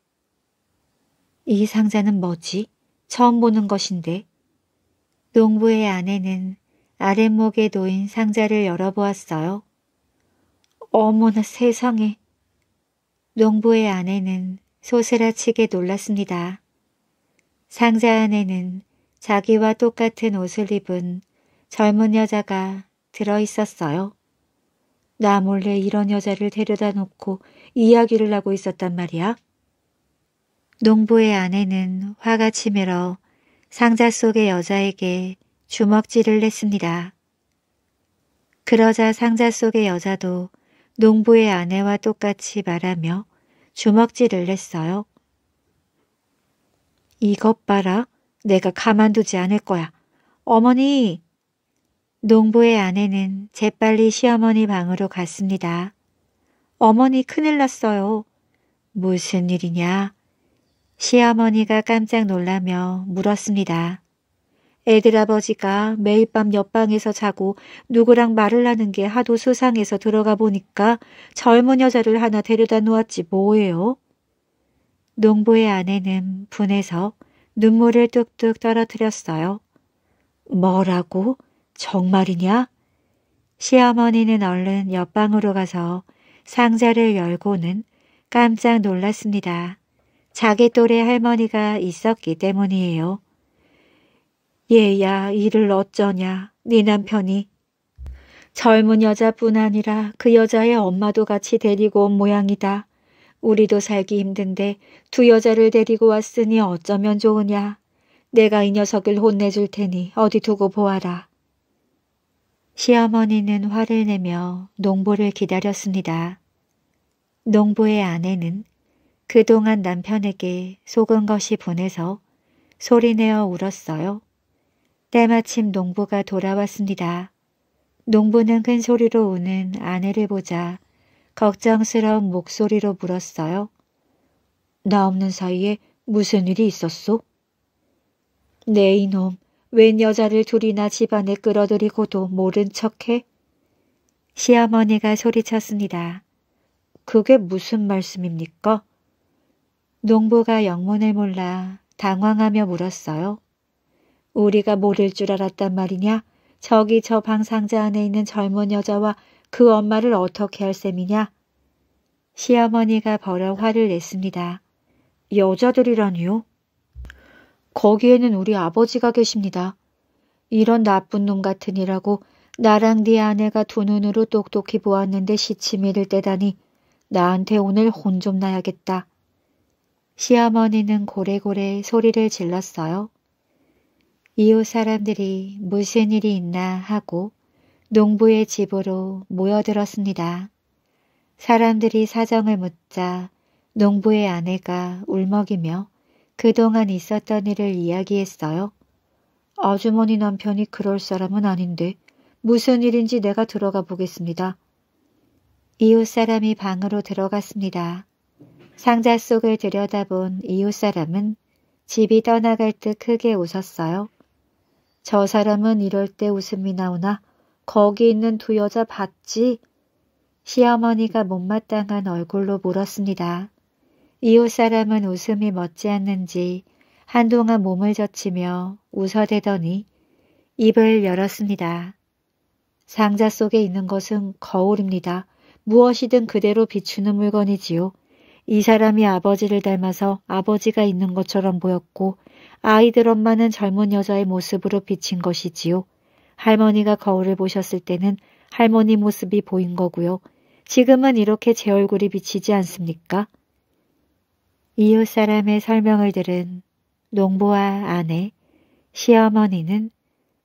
A: 이 상자는 뭐지? 처음 보는 것인데. 농부의 아내는 아랫목에 놓인 상자를 열어보았어요. 어머나 세상에. 농부의 아내는 소스라치게 놀랐습니다. 상자 안에는 자기와 똑같은 옷을 입은 젊은 여자가 들어 있었어요. 나 몰래 이런 여자를 데려다 놓고 이야기를 하고 있었단 말이야. 농부의 아내는 화가 치밀어 상자 속의 여자에게 주먹질을 냈습니다. 그러자 상자 속의 여자도 농부의 아내와 똑같이 말하며 주먹질을 냈어요. 이것 봐라. 내가 가만두지 않을 거야. 어머니! 농부의 아내는 재빨리 시어머니 방으로 갔습니다. 어머니 큰일 났어요. 무슨 일이냐? 시어머니가 깜짝 놀라며 물었습니다. 애들 아버지가 매일 밤 옆방에서 자고 누구랑 말을 하는 게 하도 수상해서 들어가 보니까 젊은 여자를 하나 데려다 놓았지 뭐예요? 농부의 아내는 분해서 눈물을 뚝뚝 떨어뜨렸어요. 뭐라고? 정말이냐? 시어머니는 얼른 옆방으로 가서 상자를 열고는 깜짝 놀랐습니다. 자기 또래 할머니가 있었기 때문이에요. 얘야 일을 어쩌냐 네 남편이. 젊은 여자뿐 아니라 그 여자의 엄마도 같이 데리고 온 모양이다. 우리도 살기 힘든데 두 여자를 데리고 왔으니 어쩌면 좋으냐. 내가 이 녀석을 혼내줄 테니 어디 두고 보아라. 시어머니는 화를 내며 농부를 기다렸습니다. 농부의 아내는 그동안 남편에게 속은 것이 분해서 소리내어 울었어요. 때마침 농부가 돌아왔습니다. 농부는 큰 소리로 우는 아내를 보자 걱정스러운 목소리로 물었어요. 나 없는 사이에 무슨 일이 있었소? 네 이놈, 웬 여자를 둘이나 집안에 끌어들이고도 모른 척해? 시어머니가 소리쳤습니다. 그게 무슨 말씀입니까? 농부가 영문을 몰라 당황하며 물었어요. 우리가 모를 줄 알았단 말이냐? 저기 저 방상자 안에 있는 젊은 여자와 그 엄마를 어떻게 할 셈이냐? 시어머니가 버려 화를 냈습니다. 여자들이라니요? 거기에는 우리 아버지가 계십니다. 이런 나쁜 놈 같으니라고 나랑 네 아내가 두 눈으로 똑똑히 보았는데 시치미를 떼다니 나한테 오늘 혼 좀 나야겠다. 시어머니는 고래고래 소리를 질렀어요. 이웃 사람들이 무슨 일이 있나 하고 농부의 집으로 모여들었습니다. 사람들이 사정을 묻자 농부의 아내가 울먹이며 그동안 있었던 일을 이야기했어요. 아주머니 남편이 그럴 사람은 아닌데 무슨 일인지 내가 들어가 보겠습니다. 이웃 사람이 방으로 들어갔습니다. 상자 속을 들여다본 이웃 사람은 집이 떠나갈 듯 크게 웃었어요. 저 사람은 이럴 때 웃음이 나오나 거기 있는 두 여자 봤지? 시어머니가 못마땅한 얼굴로 물었습니다. 이웃 사람은 웃음이 멋지않는지 한동안 몸을 젖히며 웃어대더니 입을 열었습니다. 상자 속에 있는 것은 거울입니다. 무엇이든 그대로 비추는 물건이지요. 이 사람이 아버지를 닮아서 아버지가 있는 것처럼 보였고 아이들 엄마는 젊은 여자의 모습으로 비친 것이지요. 할머니가 거울을 보셨을 때는 할머니 모습이 보인 거고요. 지금은 이렇게 제 얼굴이 비치지 않습니까? 이웃 사람의 설명을 들은 농부와 아내, 시어머니는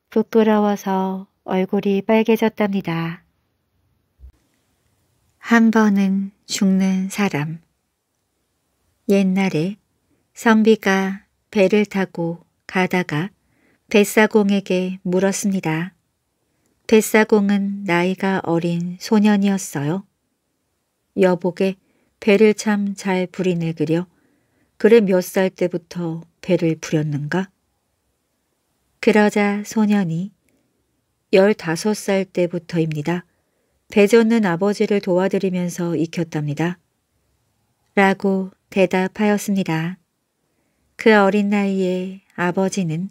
A: 부끄러워서 얼굴이 빨개졌답니다. 한 번은 죽는 사람. 옛날에 선비가 배를 타고 가다가 뱃사공에게 물었습니다. 뱃사공은 나이가 어린 소년이었어요. 여보게 배를 참 잘 부리네 그려. 그래 몇 살 때부터 배를 부렸는가? 그러자 소년이 열다섯 살 때부터입니다. 배 젓는 아버지를 도와드리면서 익혔답니다. 라고 대답하였습니다. 그 어린 나이에 아버지는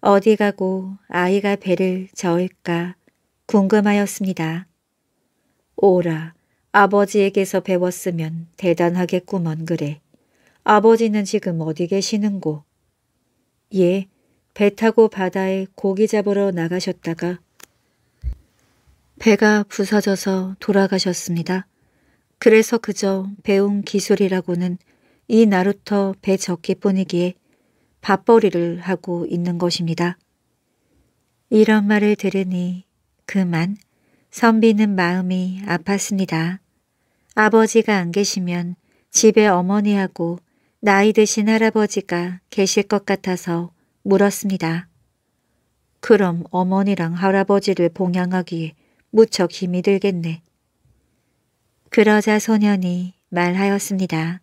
A: 어디 가고 아이가 배를 저을까 궁금하였습니다. 오라 아버지에게서 배웠으면 대단하겠구먼 그래. 아버지는 지금 어디 계시는고? 예, 배 타고 바다에 고기 잡으러 나가셨다가 배가 부서져서 돌아가셨습니다. 그래서 그저 배운 기술이라고는 이 나루터 배 적기뿐이기에 밥벌이를 하고 있는 것입니다. 이런 말을 들으니 그만 선비는 마음이 아팠습니다. 아버지가 안 계시면 집에 어머니하고 나이 드신 할아버지가 계실 것 같아서 물었습니다. 그럼 어머니랑 할아버지를 봉양하기에 무척 힘이 들겠네. 그러자 소년이 말하였습니다.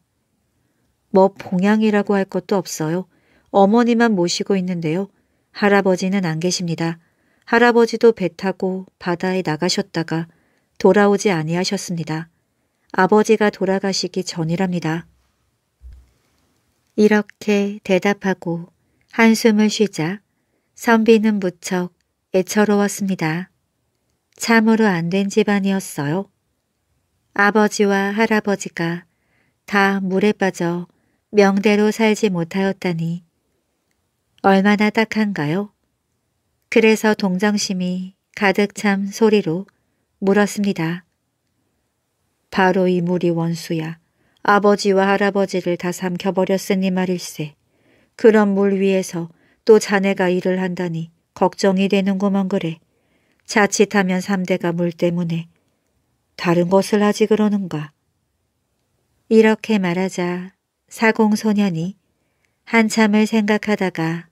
A: 뭐 봉양이라고 할 것도 없어요. 어머니만 모시고 있는데요. 할아버지는 안 계십니다. 할아버지도 배 타고 바다에 나가셨다가 돌아오지 아니하셨습니다. 아버지가 돌아가시기 전이랍니다. 이렇게 대답하고 한숨을 쉬자 선비는 무척 애처로웠습니다. 참으로 안 된 집안이었어요. 아버지와 할아버지가 다 물에 빠져 명대로 살지 못하였다니 얼마나 딱한가요? 그래서 동정심이 가득 찬 소리로 물었습니다. 바로 이 물이 원수야. 아버지와 할아버지를 다 삼켜버렸으니 말일세. 그런 물 위에서 또 자네가 일을 한다니 걱정이 되는구먼 그래. 자칫하면 삼대가물 때문에 다른 것을 하지 그러는가. 이렇게 말하자 사공소년이 한참을 생각하다가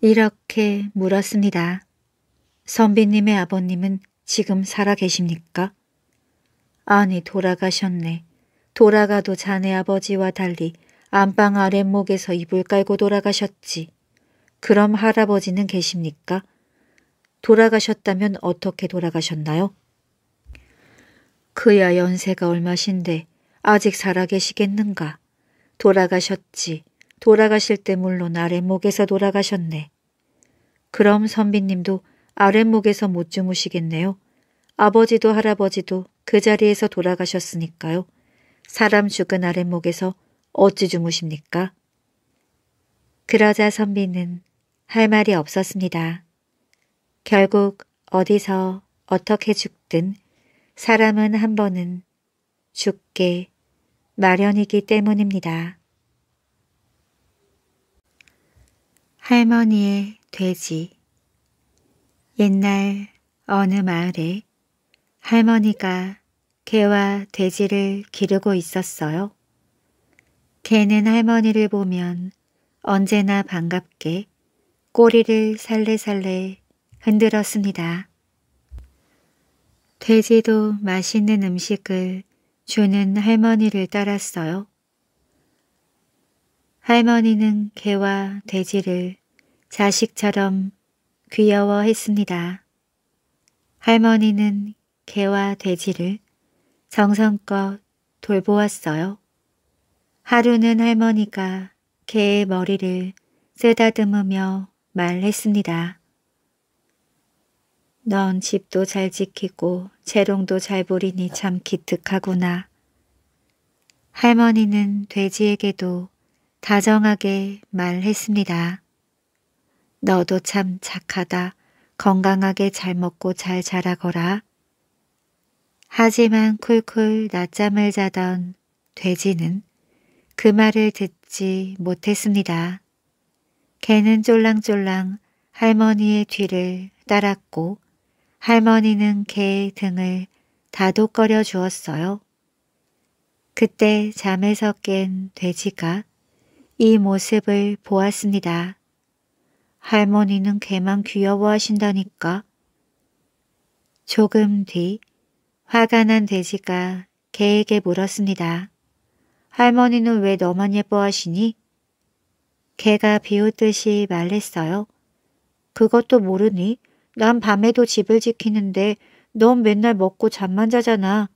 A: 이렇게 물었습니다. 선비님의 아버님은 지금 살아 계십니까? 아니 돌아가셨네. 돌아가도 자네 아버지와 달리 안방 아랫목에서 이불 깔고 돌아가셨지. 그럼 할아버지는 계십니까? 돌아가셨다면 어떻게 돌아가셨나요? 그야 연세가 얼마신데 아직 살아계시겠는가? 돌아가셨지. 돌아가실 때 물론 아랫목에서 돌아가셨네. 그럼 선비님도 아랫목에서 못 주무시겠네요. 아버지도 할아버지도 그 자리에서 돌아가셨으니까요. 사람 죽은 아랫목에서 어찌 주무십니까? 그러자 선비는 할 말이 없었습니다. 결국 어디서 어떻게 죽든 사람은 한 번은 죽게 마련이기 때문입니다. 할머니의 돼지 옛날 어느 마을에 할머니가 개와 돼지를 기르고 있었어요. 개는 할머니를 보면 언제나 반갑게 꼬리를 살레살레 흔들었습니다. 돼지도 맛있는 음식을 주는 할머니를 따랐어요. 할머니는 개와 돼지를 자식처럼 귀여워했습니다. 할머니는 개와 돼지를 정성껏 돌보았어요. 하루는 할머니가 개의 머리를 쓰다듬으며 말했습니다. 넌 집도 잘 지키고 재롱도 잘 부리니 참 기특하구나. 할머니는 돼지에게도 다정하게 말했습니다. 너도 참 착하다. 건강하게 잘 먹고 잘 자라거라. 하지만 쿨쿨 낮잠을 자던 돼지는 그 말을 듣지 못했습니다. 개는 쫄랑쫄랑 할머니의 뒤를 따랐고 할머니는 개의 등을 다독거려 주었어요. 그때 잠에서 깬 돼지가 이 모습을 보았습니다. 할머니는 개만 귀여워하신다니까. 조금 뒤 화가 난 돼지가 개에게 물었습니다. 할머니는 왜 너만 예뻐하시니? 개가 비웃듯이 말했어요. 그것도 모르니? 난 밤에도 집을 지키는데 넌 맨날 먹고 잠만 자잖아.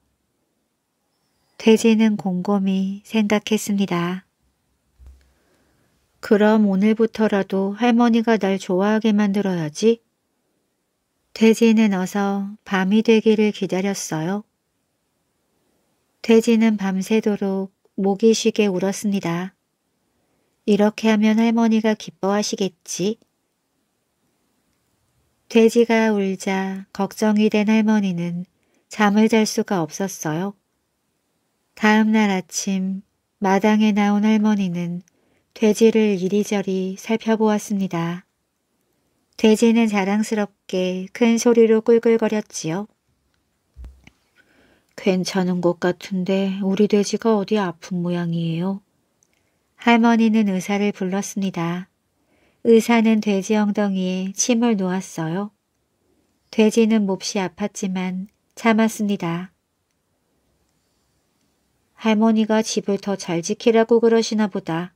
A: 돼지는 곰곰이 생각했습니다. 그럼 오늘부터라도 할머니가 날 좋아하게 만들어야지. 돼지는 어서 밤이 되기를 기다렸어요. 돼지는 밤새도록 목이 쉬게 울었습니다. 이렇게 하면 할머니가 기뻐하시겠지. 돼지가 울자 걱정이 된 할머니는 잠을 잘 수가 없었어요. 다음 날 아침 마당에 나온 할머니는 돼지를 이리저리 살펴보았습니다. 돼지는 자랑스럽게 큰 소리로 꿀꿀거렸지요. 괜찮은 것 같은데 우리 돼지가 어디 아픈 모양이에요. 할머니는 의사를 불렀습니다. 의사는 돼지 엉덩이에 침을 놓았어요. 돼지는 몹시 아팠지만 참았습니다. 할머니가 집을 더 잘 지키라고 그러시나 보다.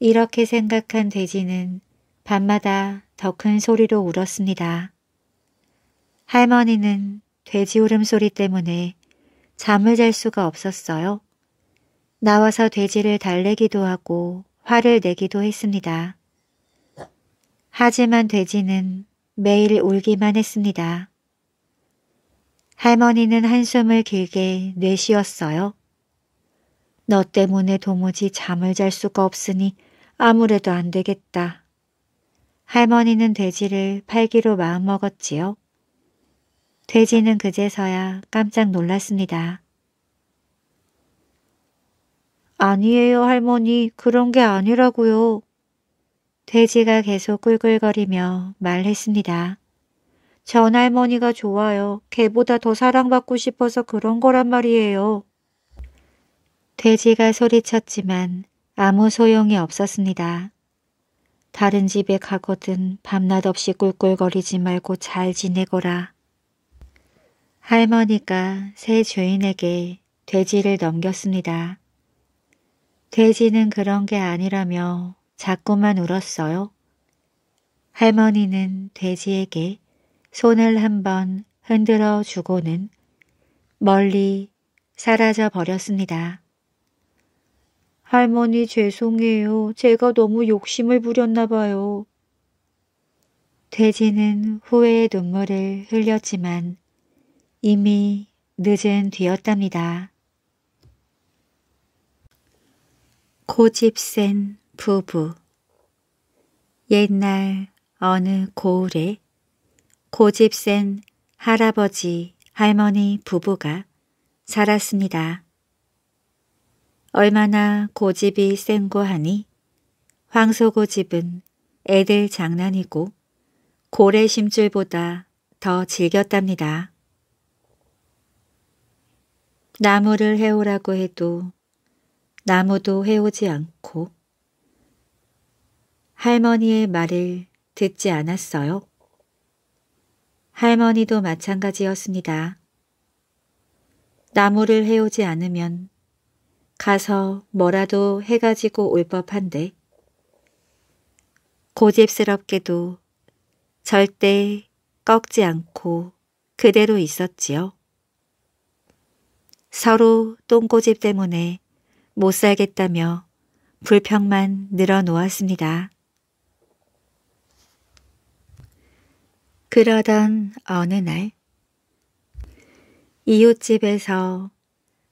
A: 이렇게 생각한 돼지는 밤마다 더 큰 소리로 울었습니다. 할머니는 돼지 울음소리 때문에 잠을 잘 수가 없었어요. 나와서 돼지를 달래기도 하고 화를 내기도 했습니다. 하지만 돼지는 매일 울기만 했습니다. 할머니는 한숨을 길게 내쉬었어요. 너 때문에 도무지 잠을 잘 수가 없으니 아무래도 안 되겠다. 할머니는 돼지를 팔기로 마음먹었지요. 돼지는 그제서야 깜짝 놀랐습니다. 아니에요, 할머니. 그런 게 아니라고요. 돼지가 계속 꿀꿀거리며 말했습니다. 전 할머니가 좋아요. 개보다 더 사랑받고 싶어서 그런 거란 말이에요. 돼지가 소리쳤지만 아무 소용이 없었습니다. 다른 집에 가거든 밤낮 없이 꿀꿀거리지 말고 잘 지내거라. 할머니가 새 주인에게 돼지를 넘겼습니다. 돼지는 그런 게 아니라며 자꾸만 울었어요. 할머니는 돼지에게 손을 한번 흔들어 주고는 멀리 사라져 버렸습니다. 할머니 죄송해요. 제가 너무 욕심을 부렸나 봐요. 돼지는 후회의 눈물을 흘렸지만 이미 늦은 뒤였답니다. 고집센 부부 옛날 어느 고을에 고집센 할아버지 할머니 부부가 살았습니다. 얼마나 고집이 센고 하니 황소고집은 애들 장난이고 고래 심줄보다 더 즐겼답니다. 나무를 해오라고 해도 나무도 해오지 않고 할머니의 말을 듣지 않았어요. 할머니도 마찬가지였습니다. 나무를 해오지 않으면 가서 뭐라도 해가지고 올 법한데 고집스럽게도 절대 꺾지 않고 그대로 있었지요. 서로 똥고집 때문에 못 살겠다며 불평만 늘어놓았습니다. 그러던 어느 날 이웃집에서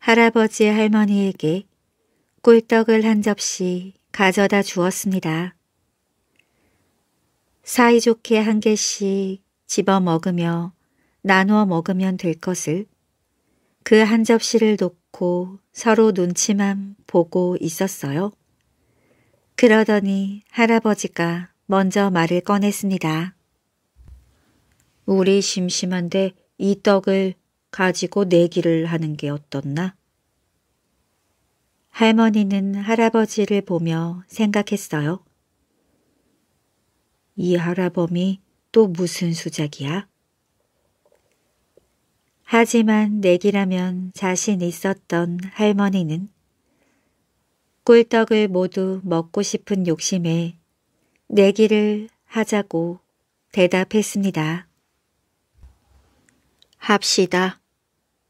A: 할아버지 의 할머니에게 꿀떡을 한 접시 가져다 주었습니다. 사이좋게 한 개씩 집어 먹으며 나누어 먹으면 될 것을 그 한 접시를 놓고 서로 눈치만 보고 있었어요. 그러더니 할아버지가 먼저 말을 꺼냈습니다. 우리 심심한데 이 떡을 가지고 내기를 하는 게 어떻나? 할머니는 할아버지를 보며 생각했어요. 이 할아범이 또 무슨 수작이야? 하지만 내기라면 자신 있었던 할머니는 꿀떡을 모두 먹고 싶은 욕심에 내기를 하자고 대답했습니다. 합시다.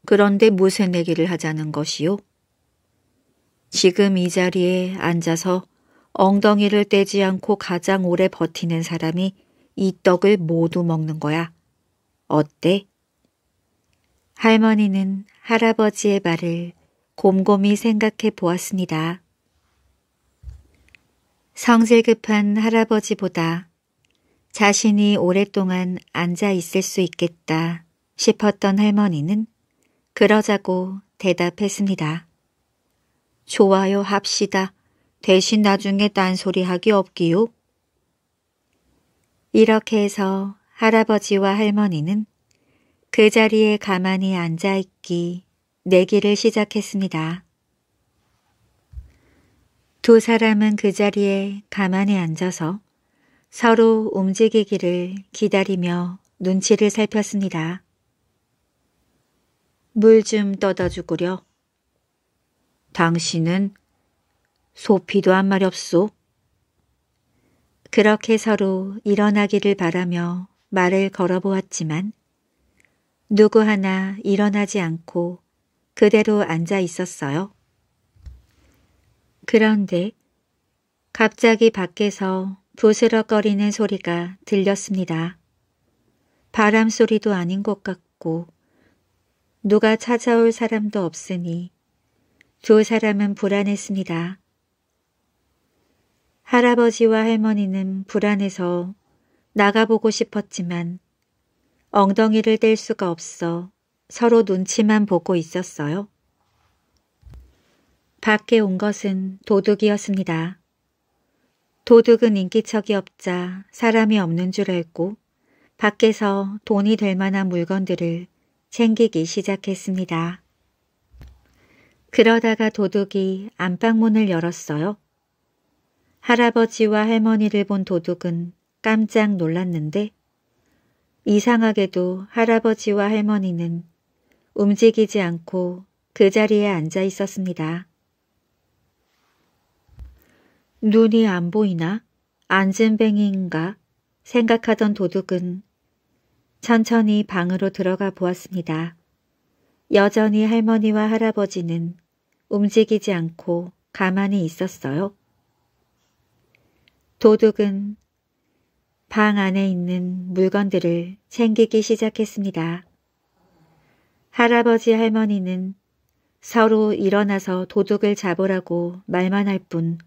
A: 그런데 무쇠 얘기를 하자는 것이요? 지금 이 자리에 앉아서 엉덩이를 떼지 않고 가장 오래 버티는 사람이 이 떡을 모두 먹는 거야. 어때? 할머니는 할아버지의 말을 곰곰이 생각해 보았습니다. 성질 급한 할아버지보다 자신이 오랫동안 앉아 있을 수 있겠다 싶었던 할머니는 그러자고 대답했습니다. 좋아요 합시다. 대신 나중에 딴소리하기 없기요. 이렇게 해서 할아버지와 할머니는 그 자리에 가만히 앉아있기 내기를 시작했습니다. 두 사람은 그 자리에 가만히 앉아서 서로 움직이기를 기다리며 눈치를 살폈습니다. 물좀 떠다 주구려. 당신은 소피도 한 말 없소. 그렇게 서로 일어나기를 바라며 말을 걸어보았지만 누구 하나 일어나지 않고 그대로 앉아 있었어요. 그런데 갑자기 밖에서 부스럭거리는 소리가 들렸습니다. 바람 소리도 아닌 것 같고 누가 찾아올 사람도 없으니 두 사람은 불안했습니다. 할아버지와 할머니는 불안해서 나가보고 싶었지만 엉덩이를 뗄 수가 없어 서로 눈치만 보고 있었어요. 밖에 온 것은 도둑이었습니다. 도둑은 인기척이 없자 사람이 없는 줄 알고 밖에서 돈이 될 만한 물건들을 챙기기 시작했습니다. 그러다가 도둑이 안방문을 열었어요. 할아버지와 할머니를 본 도둑은 깜짝 놀랐는데 이상하게도 할아버지와 할머니는 움직이지 않고 그 자리에 앉아 있었습니다. 눈이 안 보이나? 앉은 뱅이인가 생각하던 도둑은 천천히 방으로 들어가 보았습니다. 여전히 할머니와 할아버지는 움직이지 않고 가만히 있었어요. 도둑은 방 안에 있는 물건들을 챙기기 시작했습니다. 할아버지 할머니는 서로 일어나서 도둑을 잡으라고 말만 할 뿐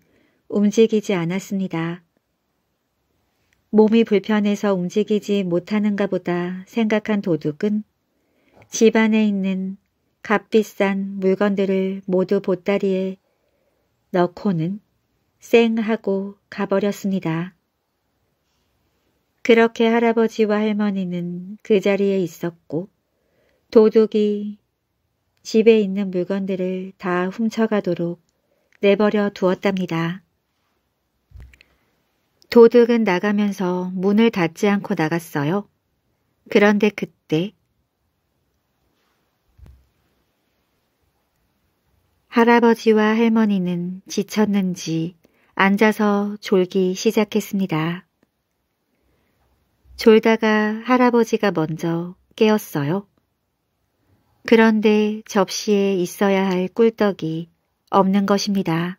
A: 움직이지 않았습니다. 몸이 불편해서 움직이지 못하는가 보다 생각한 도둑은 집안에 있는 값비싼 물건들을 모두 보따리에 넣고는 쌩 하고 가버렸습니다. 그렇게 할아버지와 할머니는 그 자리에 있었고 도둑이 집에 있는 물건들을 다 훔쳐가도록 내버려 두었답니다. 도둑은 나가면서 문을 닫지 않고 나갔어요. 그런데 그때 할아버지와 할머니는 지쳤는지 앉아서 졸기 시작했습니다. 졸다가 할아버지가 먼저 깨었어요. 그런데 접시에 있어야 할 꿀떡이 없는 것입니다.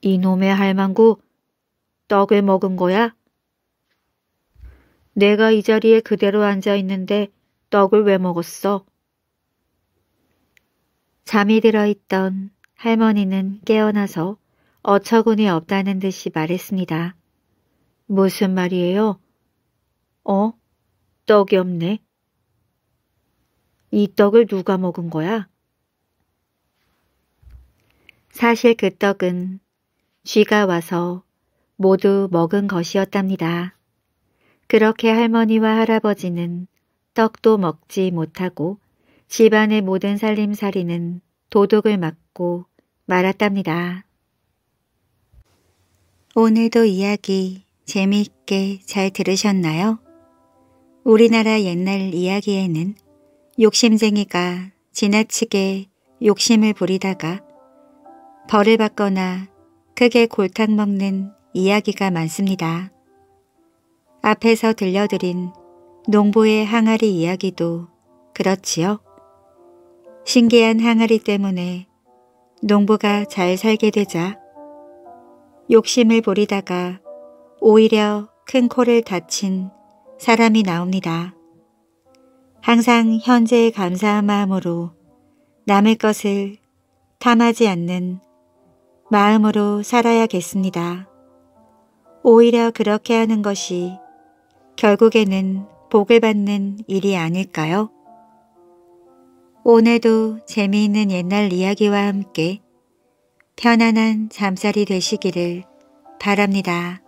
A: 이놈의 할망구 떡을 먹은 거야? 내가 이 자리에 그대로 앉아 있는데 떡을 왜 먹었어? 잠이 들어있던 할머니는 깨어나서 어처구니 없다는 듯이 말했습니다. 무슨 말이에요? 어? 떡이 없네. 이 떡을 누가 먹은 거야? 사실 그 떡은 쥐가 와서 모두 먹은 것이었답니다. 그렇게 할머니와 할아버지는 떡도 먹지 못하고 집안의 모든 살림살이는 도둑을 맞고 말았답니다. 오늘도 이야기 재미있게 잘 들으셨나요? 우리나라 옛날 이야기에는 욕심쟁이가 지나치게 욕심을 부리다가 벌을 받거나 크게 골탕 먹는 이야기가 많습니다. 앞에서 들려드린 농부의 항아리 이야기도 그렇지요. 신기한 항아리 때문에 농부가 잘 살게 되자 욕심을 부리다가 오히려 큰 코를 다친 사람이 나옵니다. 항상 현재의 감사한 마음으로 남의 것을 탐하지 않는 마음으로 살아야겠습니다. 오히려 그렇게 하는 것이 결국에는 복을 받는 일이 아닐까요? 오늘도 재미있는 옛날 이야기와 함께 편안한 잠자리 되시기를 바랍니다.